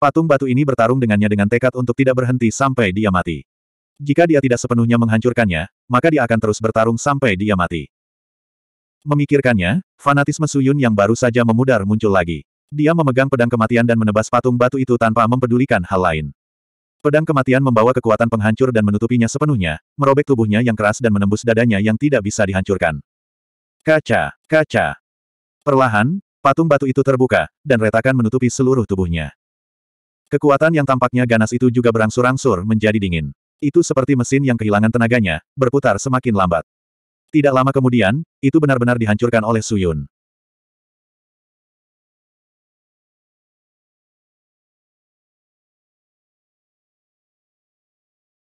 [SPEAKER 1] Patung batu ini bertarung dengannya dengan tekad untuk tidak berhenti sampai dia mati. Jika dia tidak sepenuhnya menghancurkannya, maka dia akan terus bertarung sampai dia mati. Memikirkannya, fanatisme Suyun yang baru saja memudar muncul lagi. Dia memegang pedang kematian dan menebas patung batu itu tanpa mempedulikan hal lain. Pedang kematian membawa kekuatan penghancur dan menutupinya sepenuhnya, merobek tubuhnya yang keras dan menembus dadanya yang tidak bisa dihancurkan. Kaca, kaca. Perlahan, patung batu itu terbuka, dan retakan menutupi seluruh tubuhnya. Kekuatan yang tampaknya ganas itu juga berangsur-angsur menjadi dingin. Itu seperti mesin yang kehilangan tenaganya, berputar semakin lambat. Tidak lama kemudian, itu benar-benar dihancurkan oleh Suyun.